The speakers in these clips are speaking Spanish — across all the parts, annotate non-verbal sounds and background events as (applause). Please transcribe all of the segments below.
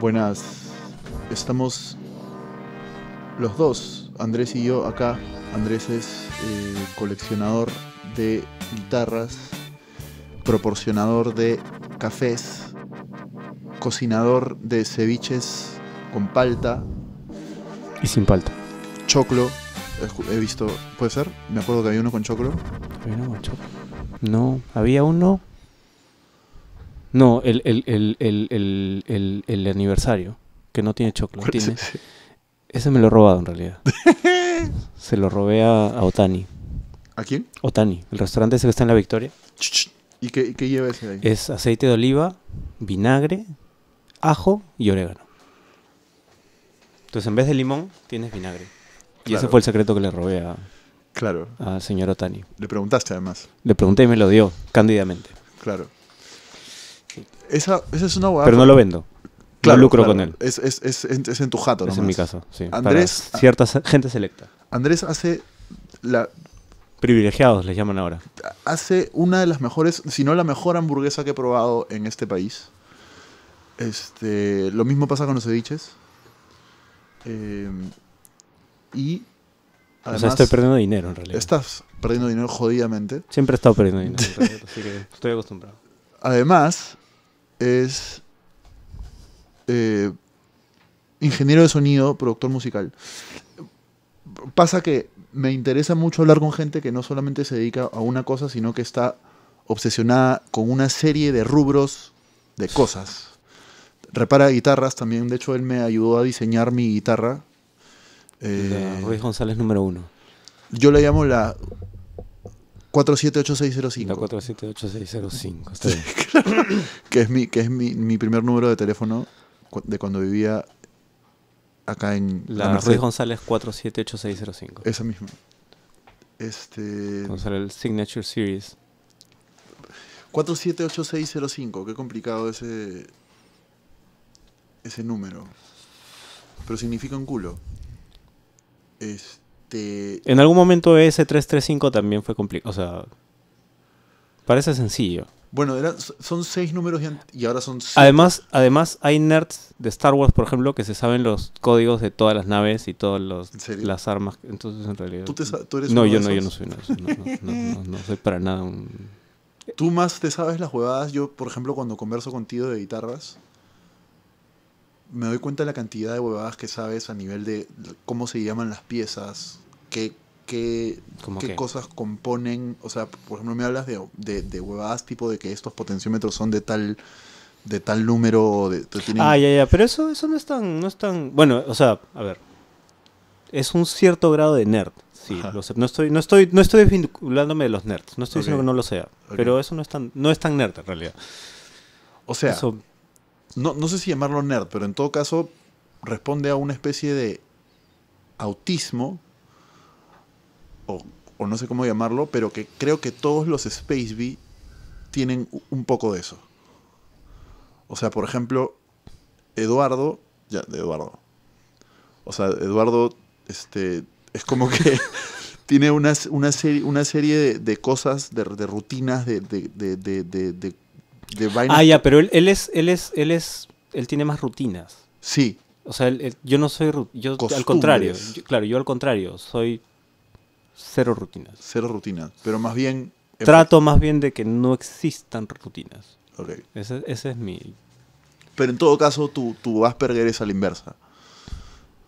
Buenas. Estamos los dos, Andrés y yo, acá. Andrés es eh, coleccionador de guitarras, proporcionador de cafés, cocinador de ceviches con palta. Y sin palta. Choclo. He visto, ¿puede ser? Me acuerdo que había uno con choclo. Había uno con choclo. No, había uno no, el, aniversario, que no tiene choclo, tiene. Ese me lo he robado en realidad. (laughs) Se lo robé a, Otani. ¿A quién? Otani, el restaurante ese que está en la Victoria. ¿Y qué, lleva ese ahí? Es aceite de oliva, vinagre, ajo y orégano. Entonces en vez de limón tienes vinagre. Y ese fue el secreto que le robé a, claro. al señor Otani. Le preguntaste además. Le pregunté y me lo dio, cándidamente. Claro. Esa, es una hueá. Pero no lo vendo. Claro, lucro con él. Es, es, es, en tu jato, ¿no? Es en mi caso, Andrés. Ah, cierta gente selecta. Andrés hace Privilegiados, les llaman ahora. Hace una de las mejores, si no la mejor hamburguesa que he probado en este país. Este, lo mismo pasa con los ceviches. Eh, y. Además, o sea, estoy perdiendo dinero en realidad. Estás perdiendo dinero jodidamente. Siempre he estado perdiendo dinero, (laughs) así que estoy acostumbrado. Además, es eh, ingeniero de sonido, productor musical. Pasa que me interesa mucho hablar con gente que no solamente se dedica a una cosa, sino que está obsesionada con una serie de rubros de cosas. Repara guitarras también, de hecho él me ayudó a diseñar mi guitarra. Eh, González número uno. Yo le llamo la 478605. 478605, Sí, claro. que es, mi, que es mi, mi, primer número de teléfono de cuando vivía acá en La, la Ruiz González 478605. Esa misma. Este. González Signature Series. 478605, qué complicado ese. Ese número. Pero significa un culo. Este. Este, en algún momento ese 335 también fue complicado. O sea, parece sencillo. Bueno, son seis números y, ahora son Además, además, hay nerds de Star Wars, por ejemplo, que se saben los códigos de todas las naves y todas los, las armas. Entonces, en realidad... ¿Tú, no, yo no, yo no soy uno No, soy para nada un... Tú más te sabes las huevadas. Yo, por ejemplo, cuando converso contigo de guitarras, me doy cuenta de la cantidad de huevadas que sabes a nivel de cómo se llaman las piezas, qué, qué, qué, cosas componen, o sea, por ejemplo, me hablas de, de, huevadas tipo de que estos potenciómetros son de tal de tal número Ah, ya, ya, pero eso, eso no es tan, no es tan, bueno, o sea, a ver, es un cierto grado de nerd. Sí, No estoy, no estoy, no estoy desvinculándome de los nerds. No estoy diciendo que no lo sea. Pero eso no es tan, no es tan nerd en realidad. O sea, no, no sé si llamarlo nerd, pero en todo caso responde a una especie de autismo o, no sé cómo llamarlo, pero que creo que todos los Space Bee tienen un poco de eso. O sea, por ejemplo, Eduardo, ya, de Eduardo. O sea, Eduardo este, es como que (laughs) tiene una, una, serie, una serie de, cosas, de, rutinas, de, vainas. Ah, ya, pero él, es, él es, él es, él tiene más rutinas. Sí. O sea, yo no soy, al contrario, claro, yo al contrario, soy Cero rutinas. Cero rutinas, pero más bien... Trato más bien de que no existan rutinas. Ok. Ese, es mi... Pero en todo caso, tu, tu Asperger es a la inversa.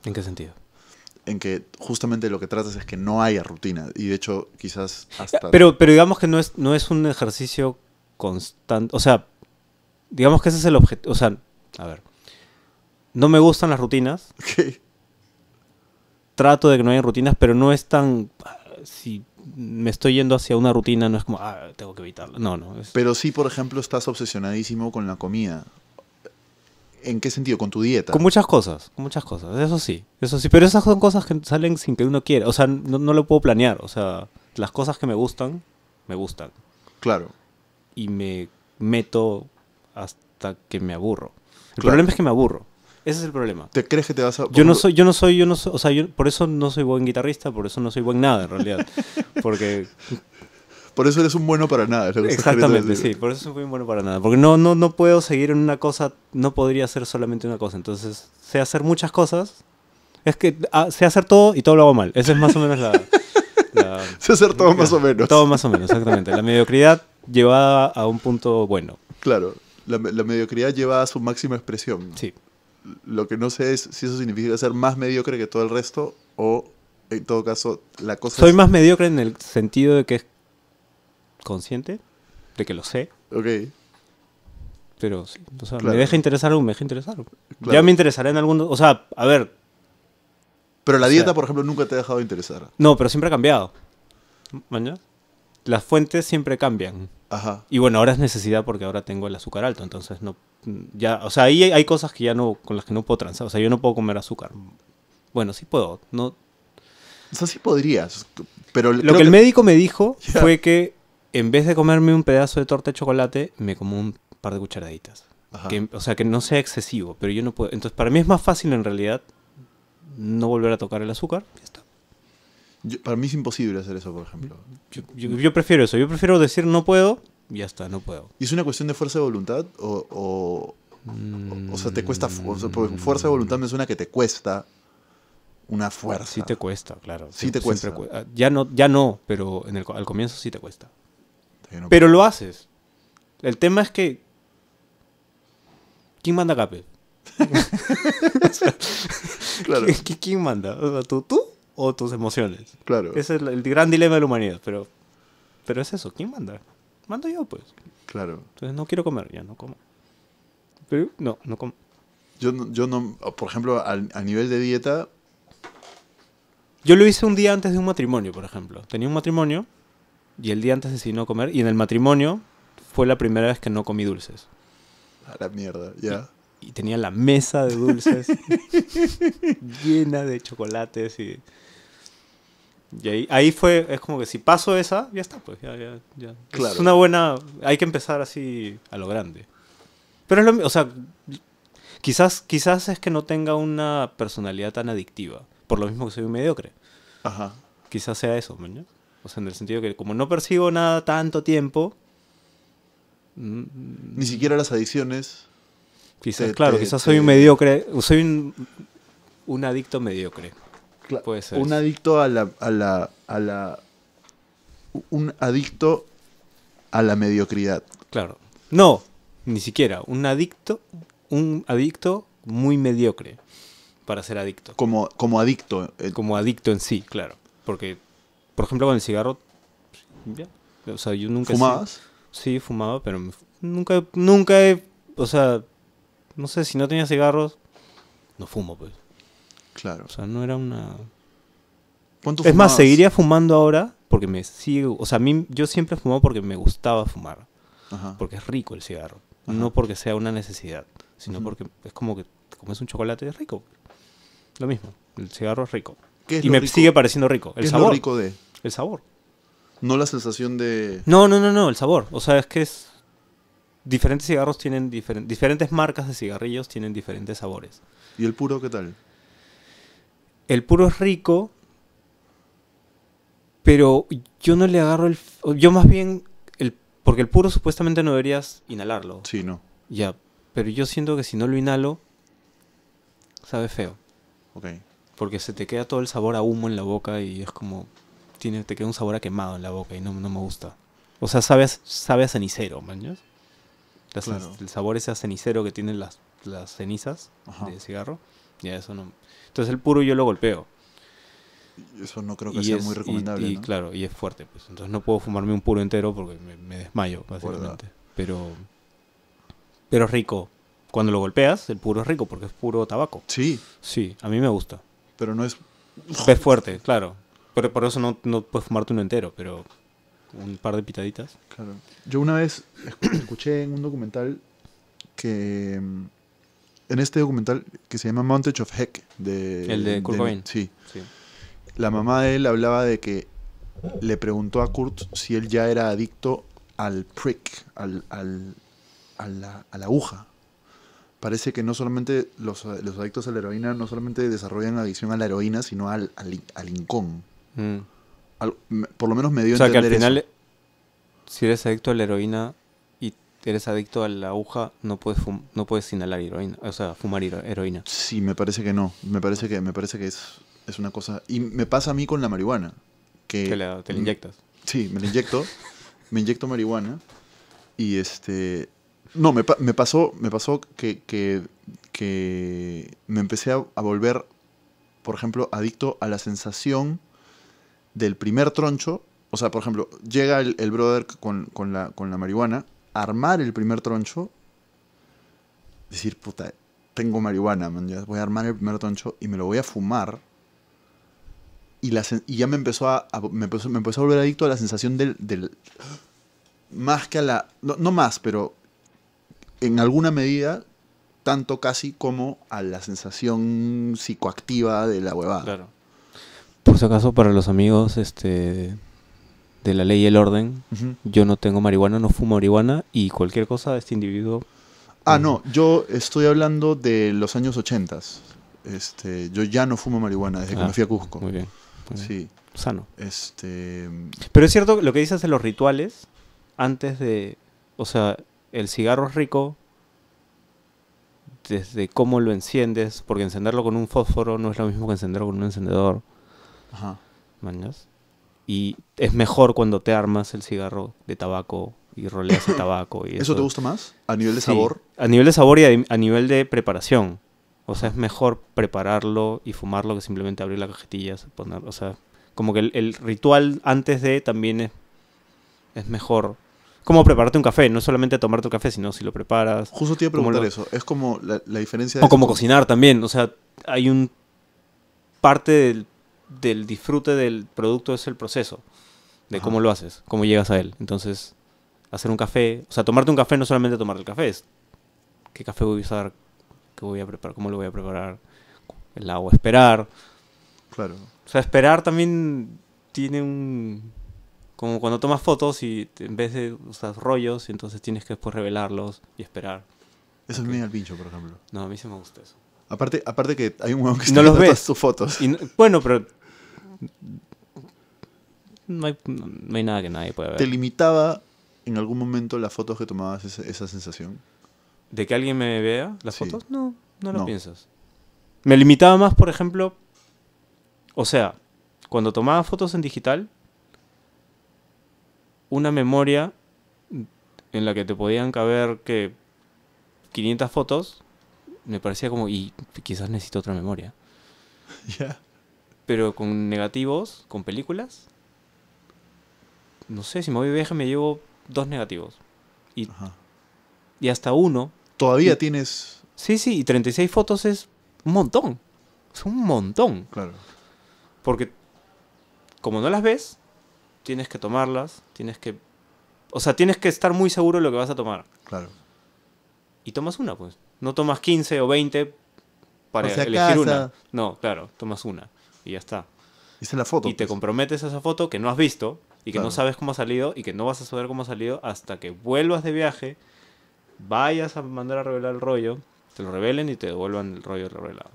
¿En qué sentido? en que justamente lo que tratas es que no haya rutinas. Y de hecho, quizás hasta. Pero, pero digamos que no es, no es un ejercicio constante. O sea, digamos que ese es el objetivo. O sea, a ver. No me gustan las rutinas. (laughs) Okay. Trato de que no haya rutinas, pero no es tan si me estoy yendo hacia una rutina, no es como, ah, tengo que evitarla. No, no. Pero si por ejemplo, estás obsesionadísimo con la comida. ¿En qué sentido? ¿Con tu dieta? Con muchas cosas, con muchas cosas, eso sí, eso sí, pero esas son cosas que salen sin que uno quiera, o sea, no, lo puedo planear, o sea, las cosas que me gustan, me gustan. Claro. Y me meto hasta que me aburro. El problema es que me aburro. Ese es el problema. ¿Te crees que te vas a.? Yo no soy, yo no soy, yo no O sea, por eso no soy buen guitarrista, por eso no soy buen nada en realidad. (laughs) Porque. Por eso eres un bueno para nada. Exactamente, sí, por eso soy un bueno para nada. Porque no, no, no puedo seguir en una cosa, no podría hacer solamente una cosa. Entonces, sé hacer muchas cosas. Es que ah, sé hacer todo y todo lo hago mal. Esa es más o menos la. (laughs) sé hacer todo más o menos. Todo más o menos, exactamente. La mediocridad llevada a un punto bueno. Claro, la, la mediocridad lleva a su máxima expresión. Sí lo que no sé es si eso significa ser más mediocre que todo el resto o en todo caso la cosa Soy más mediocre en el sentido de que es consciente, de que lo sé. Ok. Pero o sea, me deja interesar algo, me deja interesar. Ya me interesará en algún... O sea, a ver... Pero la dieta, por ejemplo, nunca te ha dejado de interesar. No, pero siempre ha cambiado. ¿Mañana? Las fuentes siempre cambian. Ajá. Y bueno, ahora es necesidad porque ahora tengo el azúcar alto, entonces no ya, o sea, ahí hay cosas que ya no, con las que no puedo transar. O sea, yo no puedo comer azúcar. Bueno, sí puedo, no. O sea, sí podrías, pero... Lo que, el médico me dijo (laughs) fue que en vez de comerme un pedazo de torta de chocolate, me como un par de cucharaditas. o sea, que no sea excesivo, pero yo no puedo... Entonces, para mí es más fácil en realidad no volver a tocar el azúcar. Ya está. para mí es imposible hacer eso, por ejemplo. yo, prefiero eso. Yo prefiero decir no puedo ya está, no puedo. ¿Y es una cuestión de fuerza de voluntad? ¿O, o, o sea, te cuesta? fuerza? fuerza de voluntad me suena que te cuesta una fuerza. Sí te cuesta, claro. Sí te cuesta. Ah, ya, no, ya no, pero en el, al comienzo sí te cuesta. pero lo haces. El tema es que... ¿Quién manda a (laughs) o claro. ¿Quién manda? ¿tú, ¿Tú o tus emociones? Claro. Ese es el gran dilema de la humanidad, pero... Pero es eso, ¿quién manda? mando yo, pues. Claro. Entonces no quiero comer, ya no como. Pero no, no como. Yo, no, yo no, por ejemplo, a nivel de dieta... Yo lo hice un día antes de un matrimonio, por ejemplo. Tenía un matrimonio y el día antes decidí no comer. Y en el matrimonio fue la primera vez que no comí dulces. A la mierda, ya. y tenía la mesa de dulces (laughs) llena de chocolates y y ahí, fue, es como que si paso esa, ya está, pues ya, ya, ya. Es una buena, hay que empezar así a lo grande. Pero es lo o sea, quizás, quizás es que no tenga una personalidad tan adictiva, por lo mismo que soy un mediocre. Ajá. Quizás sea eso, ¿no? O sea, en el sentido que como no percibo nada tanto tiempo... Mm, Ni siquiera las adicciones. Quizás, claro, quizás soy un mediocre, soy un adicto mediocre. Un adicto a la, a la, a la. Un adicto a la mediocridad. Claro. No, ni siquiera. Un adicto. Un adicto muy mediocre para ser adicto. Como, como adicto. Eh, como adicto en sí, claro. Porque, por ejemplo, con el cigarro. O sea, yo nunca. ¿Fumabas? Sí, fumaba, pero nunca, nunca he. O sea, no sé, si no tenía cigarros, no fumo, pues. Claro. O sea, no era una. ¿Cuánto es más, seguiría fumando ahora porque me sigue. O sea, a mí, yo siempre he fumado porque me gustaba fumar. Porque es rico el cigarro. No porque sea una necesidad, sino porque es como que comes un chocolate y es rico. Lo mismo. El cigarro es rico. y me sigue pareciendo rico. El ¿Qué sabor. rico de? El sabor. No la sensación de. No, no, no, no, el sabor. O sea, es que es. Diferentes cigarros tienen. diferentes diferentes marcas de cigarrillos tienen diferentes sabores. ¿Y el puro qué tal? el puro es rico, pero yo no le agarro el... Yo más bien, el, porque el puro supuestamente no deberías inhalarlo. Sí, no. Ya, pero yo siento que si no lo inhalo, sabe feo. Ok. Porque se te queda todo el sabor a humo en la boca y es como... Tiene, te queda un sabor a quemado en la boca y no, no me gusta. O sea, sabe, sabe a cenicero, mañas. El sabor ese a cenicero que tienen las, cenizas de cigarro. Ya eso no. Entonces el puro yo lo golpeo. Eso no creo que sea muy recomendable. Y, claro, y es fuerte. Pues. Entonces no puedo fumarme un puro entero porque me, desmayo, básicamente. Pero, pero es rico. Cuando lo golpeas, el puro es rico porque es puro tabaco. Sí. Sí, a mí me gusta. Pero no es. Es fuerte, claro. Pero por eso no, no puedes fumarte uno entero, pero un par de pitaditas. Claro. Yo una vez escuché en un documental que mm, en este documental que se llama Montage of Heck. De, el de Kurt Cobain. Sí. La mamá de él hablaba de que le preguntó a Kurt si él ya era adicto al prick, al, a, la, aguja. Parece que no solamente los, adictos a la heroína no solamente desarrollan adicción a la heroína, sino al, al, mm. por lo menos me dio O sea, que al final, si eres adicto a la heroína, eres adicto a la aguja, no puedes, no puedes inhalar heroína, o sea, fumar heroína. Sí, me parece que no. Me parece que, me parece que es, es una cosa. Y me pasa a mí con la marihuana. Que te la, te inyectas. Sí, me la inyecto. me inyecto marihuana. Y este. No, me, pasó, me pasó que, que, me empecé a, volver, por ejemplo, adicto a la sensación del primer troncho o sea, por ejemplo, llega el, brother con, la, con la marihuana armar el primer troncho, decir, puta, tengo marihuana, voy a armar el primer troncho y me lo voy a fumar. Y, ya me empezó a, empezó, a volver adicto a la sensación del, más que a la. No, no, más, pero en alguna medida, tanto casi como a la sensación psicoactiva de la huevada. Claro. Por si acaso, para los amigos este, de la ley y el orden, yo no tengo marihuana, no fumo marihuana y cualquier cosa de este individuo. Ah, mm. no, yo estoy hablando de los años 80. Este, yo ya no fumo marihuana desde que ah, me fui a Cusco. Muy bien. sí. Sano. Este... Pero es cierto lo que dices de los rituales, antes de... O sea, el cigarro es rico desde cómo lo enciendes, porque encenderlo con un fósforo no es lo mismo que encenderlo con un encendedor. Ajá. ¿Mañas? Y es mejor cuando te armas el cigarro de tabaco y roleas el (laughs) tabaco. Y eso. eso. te gusta más? ¿A nivel de sabor? A nivel de sabor y a, nivel de preparación. O sea, es mejor prepararlo y fumarlo que simplemente abrir la cajetilla. Poner, o sea, como que el, ritual antes de también es, mejor como prepararte un café, no solamente tomarte tu café, sino si lo preparas. Justo te iba a preguntar eso, es como la, diferencia... o como cocinar también, o sea, hay un parte del del disfrute del producto es el proceso, de cómo lo haces, cómo llegas a él. Entonces, hacer un café, o sea, tomarte un café no solamente tomar el café, es qué café voy a usar, qué voy a preparar, cómo lo voy a preparar, el agua, esperar. Claro. O sea, esperar también tiene un... Como cuando tomas fotos y en vez de usas rollos, y entonces tienes que después revelarlos y esperar. Eso es medio al pincho, por ejemplo. No, a mí se me gusta eso. Aparte, aparte que hay un huevón que no los ves. sus fotos. Y bueno, pero no hay, nada que nadie pueda ver. ¿Te limitaba en algún momento las fotos que tomabas esa, sensación? ¿De que alguien me vea las fotos? No, no lo piensas. Me limitaba más, por ejemplo, o sea, cuando tomaba fotos en digital, una memoria en la que te podían caber que 500 fotos, me parecía como, y quizás necesito otra memoria. (laughs) Ya pero con negativos, con películas, no sé, si me voy de viaje me llevo dos negativos. Y, y hasta uno. ¿Todavía tienes...? Sí, sí, y 36 fotos es un montón. Es un montón. Claro. Porque como no las ves, tienes que tomarlas, tienes que... O sea, tienes que estar muy seguro de lo que vas a tomar. Claro. Y tomas una, pues. No tomas 15 o 20 para elegir una. No, claro, tomas una y ya está. Y la foto. Y te pues. comprometes a esa foto que no has visto y que no sabes cómo ha salido y que no vas a saber cómo ha salido hasta que vuelvas de viaje, vayas a mandar a revelar el rollo, te lo revelen y te devuelvan el rollo revelado.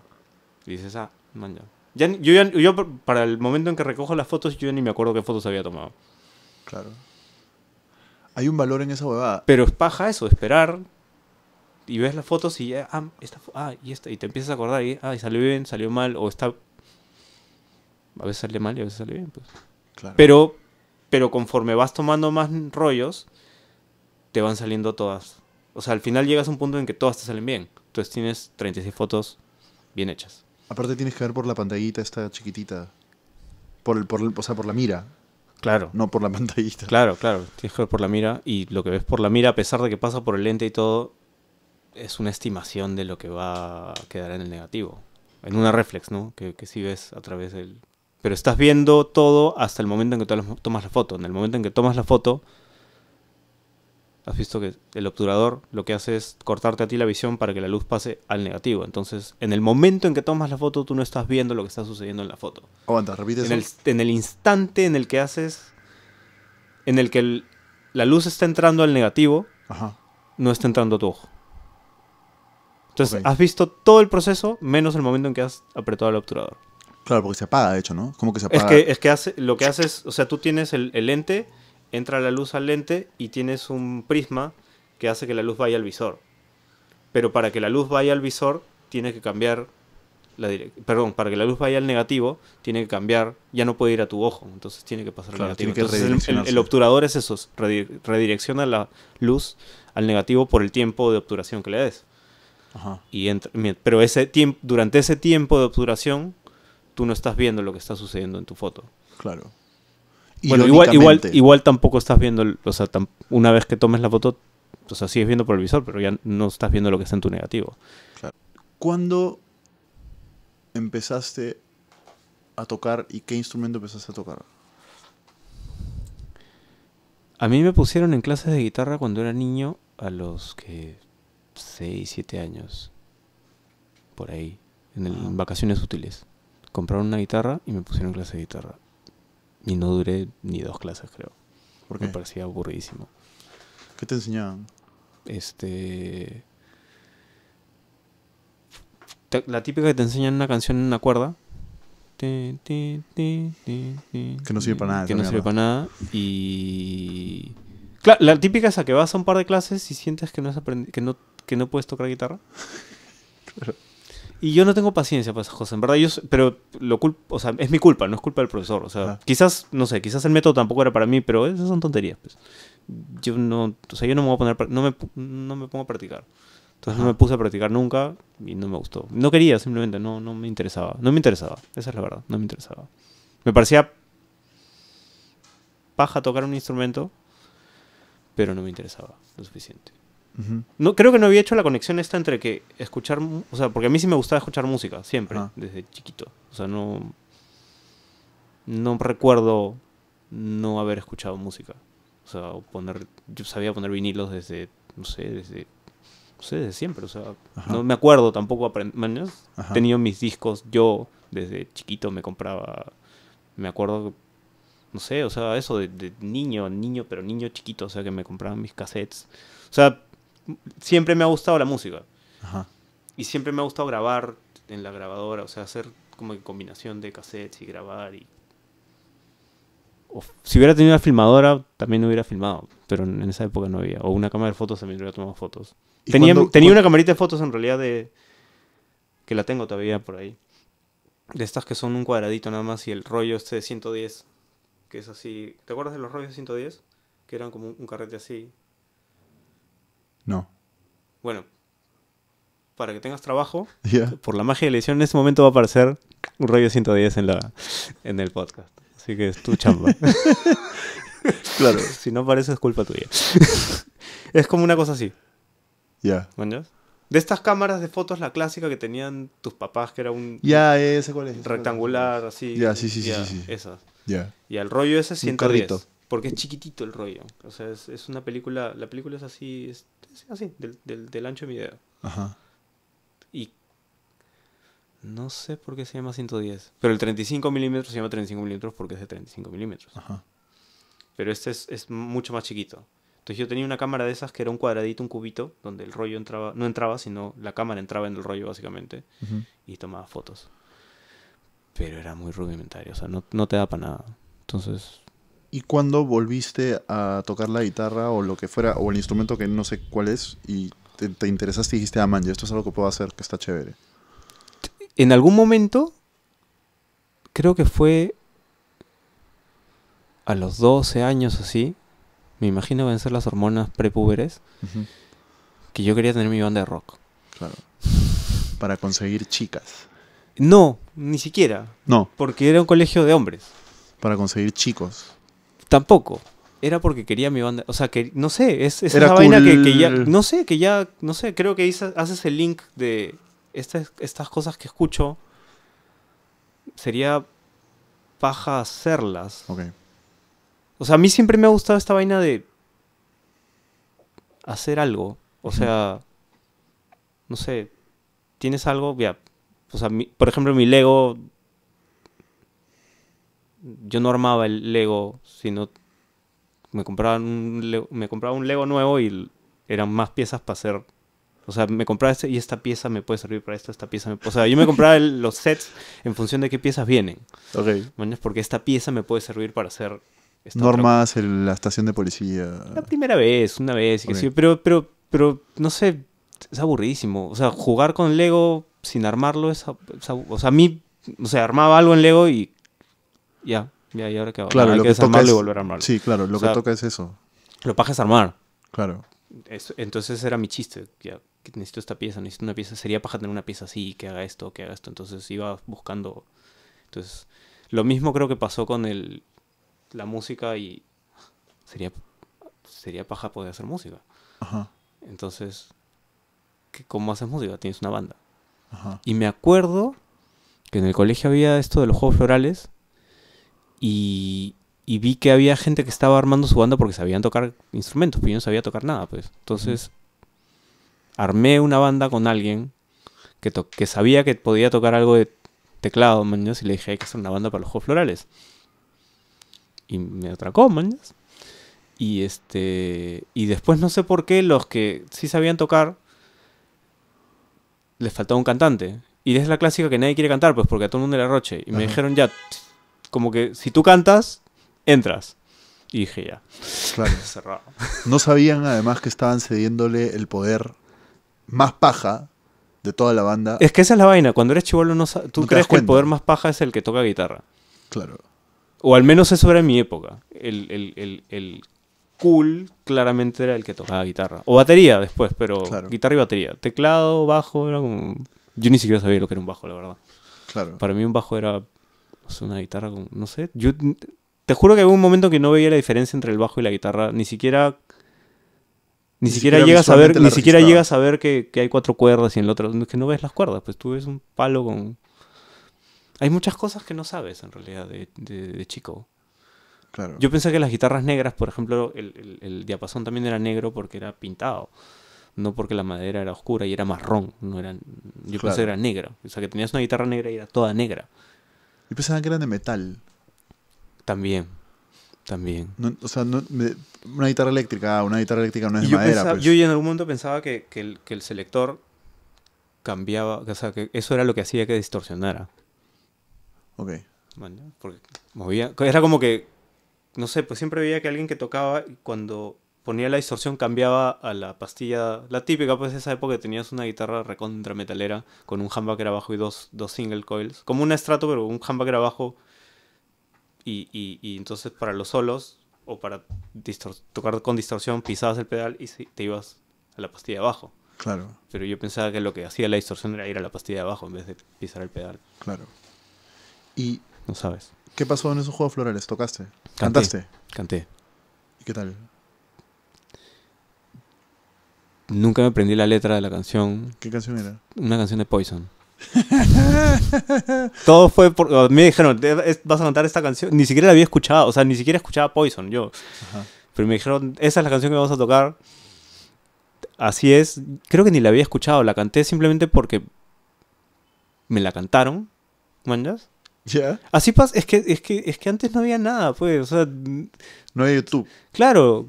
Y dices, ah, man, ya. yo, para el momento en que recojo las fotos, yo ni me acuerdo qué fotos había tomado. Claro. Hay un valor en esa huevada. Pero es paja eso, esperar y ves las fotos y ya, ah, esta, ah, y esta, y te empiezas a acordar y, ah, y salió bien, salió mal, o está a veces sale mal y a veces sale bien. Pues. Claro. Pero, pero conforme vas tomando más rollos, te van saliendo todas. O sea, al final llegas a un punto en que todas te salen bien. Entonces tienes 36 fotos bien hechas. Aparte tienes que ver por la pantallita esta chiquitita. Por el, por el, o sea, por la mira. Claro. No por la (laughs) pantallita. Claro, claro. Tienes que ver por la mira. Y lo que ves por la mira, a pesar de que pasa por el lente y todo, es una estimación de lo que va a quedar en el negativo. En una reflex, ¿no? Que, que sí ves a través del, pero estás viendo todo hasta el momento en que tomas la foto. En el momento en que tomas la foto, has visto que el obturador lo que hace es cortarte a ti la visión para que la luz pase al negativo. Entonces, en el momento en que tomas la foto, tú no estás viendo lo que está sucediendo en la foto. Aguanta, repite en El, en el instante en el que haces, en el que la luz está entrando al negativo, no está entrando a tu ojo. Entonces, has visto todo el proceso menos el momento en que has apretado el obturador. Claro, porque se apaga, de hecho, ¿no? ¿Cómo que se apaga. Es que, es que hace, lo que haces, o sea, tú tienes el, lente, entra la luz al lente y tienes un prisma que hace que la luz vaya al visor. Pero para que la luz vaya al visor, tiene que cambiar la Perdón, para que la luz vaya al negativo, tiene que cambiar, ya no puede ir a tu ojo, entonces tiene que pasar al negativo. Entonces el, obturador es eso, redirecciona la luz al negativo por el tiempo de obturación que le des. Ajá. Y pero ese tiempo, durante ese tiempo de obturación, tú no estás viendo lo que está sucediendo en tu foto. Claro. Bueno, igual, igual, tampoco estás viendo, o sea, una vez que tomes la foto, o sea, sigues viendo por el visor, pero ya no estás viendo lo que está en tu negativo. Claro. ¿Cuándo empezaste a tocar y qué instrumento empezaste a tocar? A mí me pusieron en clases de guitarra cuando era niño, a los que 6, 7 años, por ahí, en vacaciones útiles compraron una guitarra y me pusieron clase de guitarra. Y no duré ni dos clases, creo. Porque me parecía aburridísimo. ¿Qué te enseñaban? Este. La típica que te enseñan una canción en una cuerda. Que no sirve para nada. Que no sirve para nada. Y. la típica es a que vas a un par de clases y sientes que no, has que no, que no puedes tocar guitarra. (laughs) claro. Y yo no tengo paciencia para esas en verdad. Yo, pero lo culpo, o sea, es mi culpa, no es culpa del profesor. O sea, quizás, no sé, quizás el método tampoco era para mí, pero esas son tonterías. Pues. Yo no, o sea, yo no me voy a poner, no me, no me pongo a practicar. Entonces no me puse a practicar nunca y no me gustó. No quería, simplemente, no, no me interesaba. No me interesaba, esa es la verdad, no me interesaba. Me parecía paja tocar un instrumento, pero no me interesaba lo suficiente. No, creo que no había hecho la conexión esta entre que escuchar, o sea, porque a mí sí me gustaba escuchar música, siempre, desde chiquito. O sea, no, no recuerdo no haber escuchado música. O sea, poner, yo sabía poner vinilos desde, no sé, desde, no sé, desde siempre. O sea, no me acuerdo tampoco, he tenido mis discos, yo desde chiquito me compraba, me acuerdo no sé, o sea, eso de, de, niño, niño, pero niño chiquito, o sea, que me compraban mis cassettes. O sea, siempre me ha gustado la música. Ajá. Y siempre me ha gustado grabar en la grabadora, o sea, hacer como combinación de cassettes y grabar y... si hubiera tenido una filmadora, también hubiera filmado, pero en esa época no había. O una cámara de fotos, también hubiera tomado fotos. Tenía, una camarita de fotos en realidad de... que la tengo todavía por ahí. De estas que son un cuadradito nada más y el rollo este de 110, que es así... ¿Te acuerdas de los rollos de 110? Que eran como un carrete así, no. Bueno, para que tengas trabajo, por la magia de la edición, en este momento va a aparecer un rollo 110 en, la, en el podcast. Así que es tu chamba. (laughs) claro. Si no aparece, es culpa tuya. (laughs) es como una cosa así. Ya. Yeah. De estas cámaras de fotos, la clásica que tenían tus papás, que era un. Ya, ese esa es. Rectangular, así. Ya, sí, sí, sí, Esas. Ya. Y el rollo ese es 110. Porque es chiquitito el rollo. O sea, es, es una película. La película es así. Es así, del, del, ancho de mi dedo. Ajá. Y no sé por qué se llama 110. Pero el 35 milímetros se llama 35 milímetros porque es de 35 milímetros. Ajá. Pero este es, mucho más chiquito. Entonces yo tenía una cámara de esas que era un cuadradito, un cubito, donde el rollo entraba, no entraba, sino la cámara entraba en el rollo básicamente y tomaba fotos. Pero era muy rudimentario, o sea, no, no te da para nada. Entonces ¿Y cuándo volviste a tocar la guitarra o lo que fuera, o el instrumento que no sé cuál es, y te, te interesaste y dijiste, ah, man, esto es algo que puedo hacer, que está chévere? En algún momento, creo que fue a los 12 años o así, me imagino van a ser las hormonas prepúberes, que yo quería tener mi banda de rock. Claro. Para conseguir chicas. No, ni siquiera. No. Porque era un colegio de hombres. Para conseguir chicos. Tampoco. Era porque quería mi banda. O sea, que no sé, es, esa vaina que, ya. No sé, que ya. No sé, creo que haces el link de estas, estas cosas que escucho. Sería paja hacerlas. Ok. O sea, a mí siempre me ha gustado esta vaina de hacer algo. O sea, no sé, tienes algo, O sea, por ejemplo, mi Lego yo no armaba el Lego, sino me compraba un Lego, me compraba un Lego nuevo y eran más piezas para hacer. O sea, me compraba este y esta pieza me puede servir para esta, esta pieza me... O sea, yo me compraba los sets en función de qué piezas vienen. Ok. Porque esta pieza me puede servir para hacer... Normas, la estación de policía. La primera vez, una vez. pero, pero, pero, no sé, es aburridísimo. O sea, jugar con Lego sin armarlo es... es o sea, a mí, o sea, armaba algo en Lego y ya, ya, ¿y ahora Claro, lo que, desarmarlo y volver a armarlo. Sí, claro, lo que toca es eso. Lo paja es armar. Claro. entonces era mi chiste, ya, necesito esta pieza, necesito una pieza, sería paja tener una pieza así, que haga esto, que haga esto, entonces iba buscando. Entonces, lo mismo creo que pasó con el, la música y sería, sería paja poder hacer música. Ajá. Entonces, ¿cómo haces música? Tienes una banda. Y me acuerdo que en el colegio había esto de los juegos florales y, vi que había gente que estaba armando su banda porque sabían tocar instrumentos, pero yo no sabía tocar nada, pues. Entonces, armé una banda con alguien que, sabía que podía tocar algo de teclado, mañas, y le dije, hay que hacer una banda para los juegos florales. Y me atracó, mañas. Y este. Y después no sé por qué los que sí sabían tocar. Les faltaba un cantante. Y es la clásica que nadie quiere cantar, pues porque a todo el mundo le arroche. Y me dijeron, ya, como que si tú cantas, entras. Y dije ya. Claro. (laughs) Cerrado. No sabían además que estaban cediéndole el poder más paja de toda la banda. Es que esa es la vaina. Cuando eres chivolo, no tú crees que el poder más paja es el que toca guitarra. Claro. O al menos eso era en mi época. El, el cool claramente era el que tocaba guitarra. O batería después, pero guitarra y batería. Teclado, bajo, era como... Yo ni siquiera sabía lo que era un bajo, la verdad. Claro. Para mí un bajo era una guitarra con, no sé, yo te juro que hubo un momento que no veía la diferencia entre el bajo y la guitarra, ni siquiera ni, siquiera, llegas a ver, ni siquiera llegas a ver que, hay cuatro cuerdas y en el otro que no ves las cuerdas, pues tú ves un palo con hay muchas cosas que no sabes en realidad de, de, chico. Claro. Yo pensé que las guitarras negras, por ejemplo, el, diapasón también era negro porque era pintado, no porque la madera era oscura y era marrón, no era, yo pensé que era negra, o sea que tenías una guitarra negra y era toda negra y pensaba que eran de metal. También. También. o sea, una guitarra eléctrica, ah, una guitarra eléctrica no es de madera. Pues. Yo en algún momento pensaba que, el, selector cambiaba, o sea, que eso era lo que hacía que distorsionara. Ok. Bueno, porque movía, era como que, no sé, pues siempre veía que alguien que tocaba cuando ponía la distorsión, cambiaba a la pastilla, la típica, pues esa época tenías una guitarra recontra metalera con un humbucker abajo y dos, dos single coils, como un estrato, pero un humbucker abajo. Y, entonces para los solos o para tocar con distorsión pisabas el pedal y te ibas a la pastilla abajo. Claro. Pero yo pensaba que lo que hacía la distorsión era ir a la pastilla abajo en vez de pisar el pedal. Claro. Y. No sabes. ¿Qué pasó en esos juegos florales? ¿Tocaste? ¿Cantaste? Canté. ¿Y qué tal? Nunca me aprendí la letra de la canción. ¿Qué canción era? Una canción de Poison. (laughs) Todo fue por... Me dijeron, vas a cantar esta canción. Ni siquiera la había escuchado, o sea, ni siquiera escuchaba Poison yo. Pero me dijeron, esa es la canción que vamos a tocar. Así es. Creo que ni la había escuchado, la canté simplemente porque me la cantaron. ¿Manjas? ya Así pasa, es que, es, que, es que antes no había nada, pues. no hay YouTube. Claro,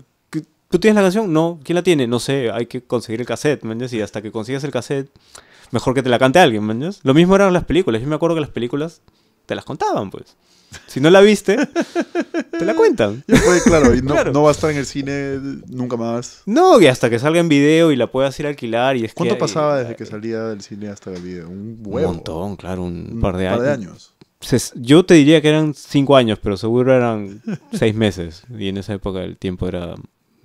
¿Tú tienes la canción? No. ¿Quién la tiene? No sé, hay que conseguir el cassette, ¿me Y hasta que consigas el cassette, mejor que te la cante alguien, ¿me Lo mismo eran las películas. Yo me acuerdo que las películas te las contaban, pues. Si no la viste, te la cuentan. (laughs) claro, y no, va a estar en el cine nunca más. No, y hasta que salga en video y la puedas ir a alquilar. Y es ¿Cuánto pasaba desde que eh, salía del cine hasta el video? Un huevo. Un montón, claro, un, par de años. Par de años. yo te diría que eran cinco años, pero seguro eran seis meses. Y en esa época el tiempo era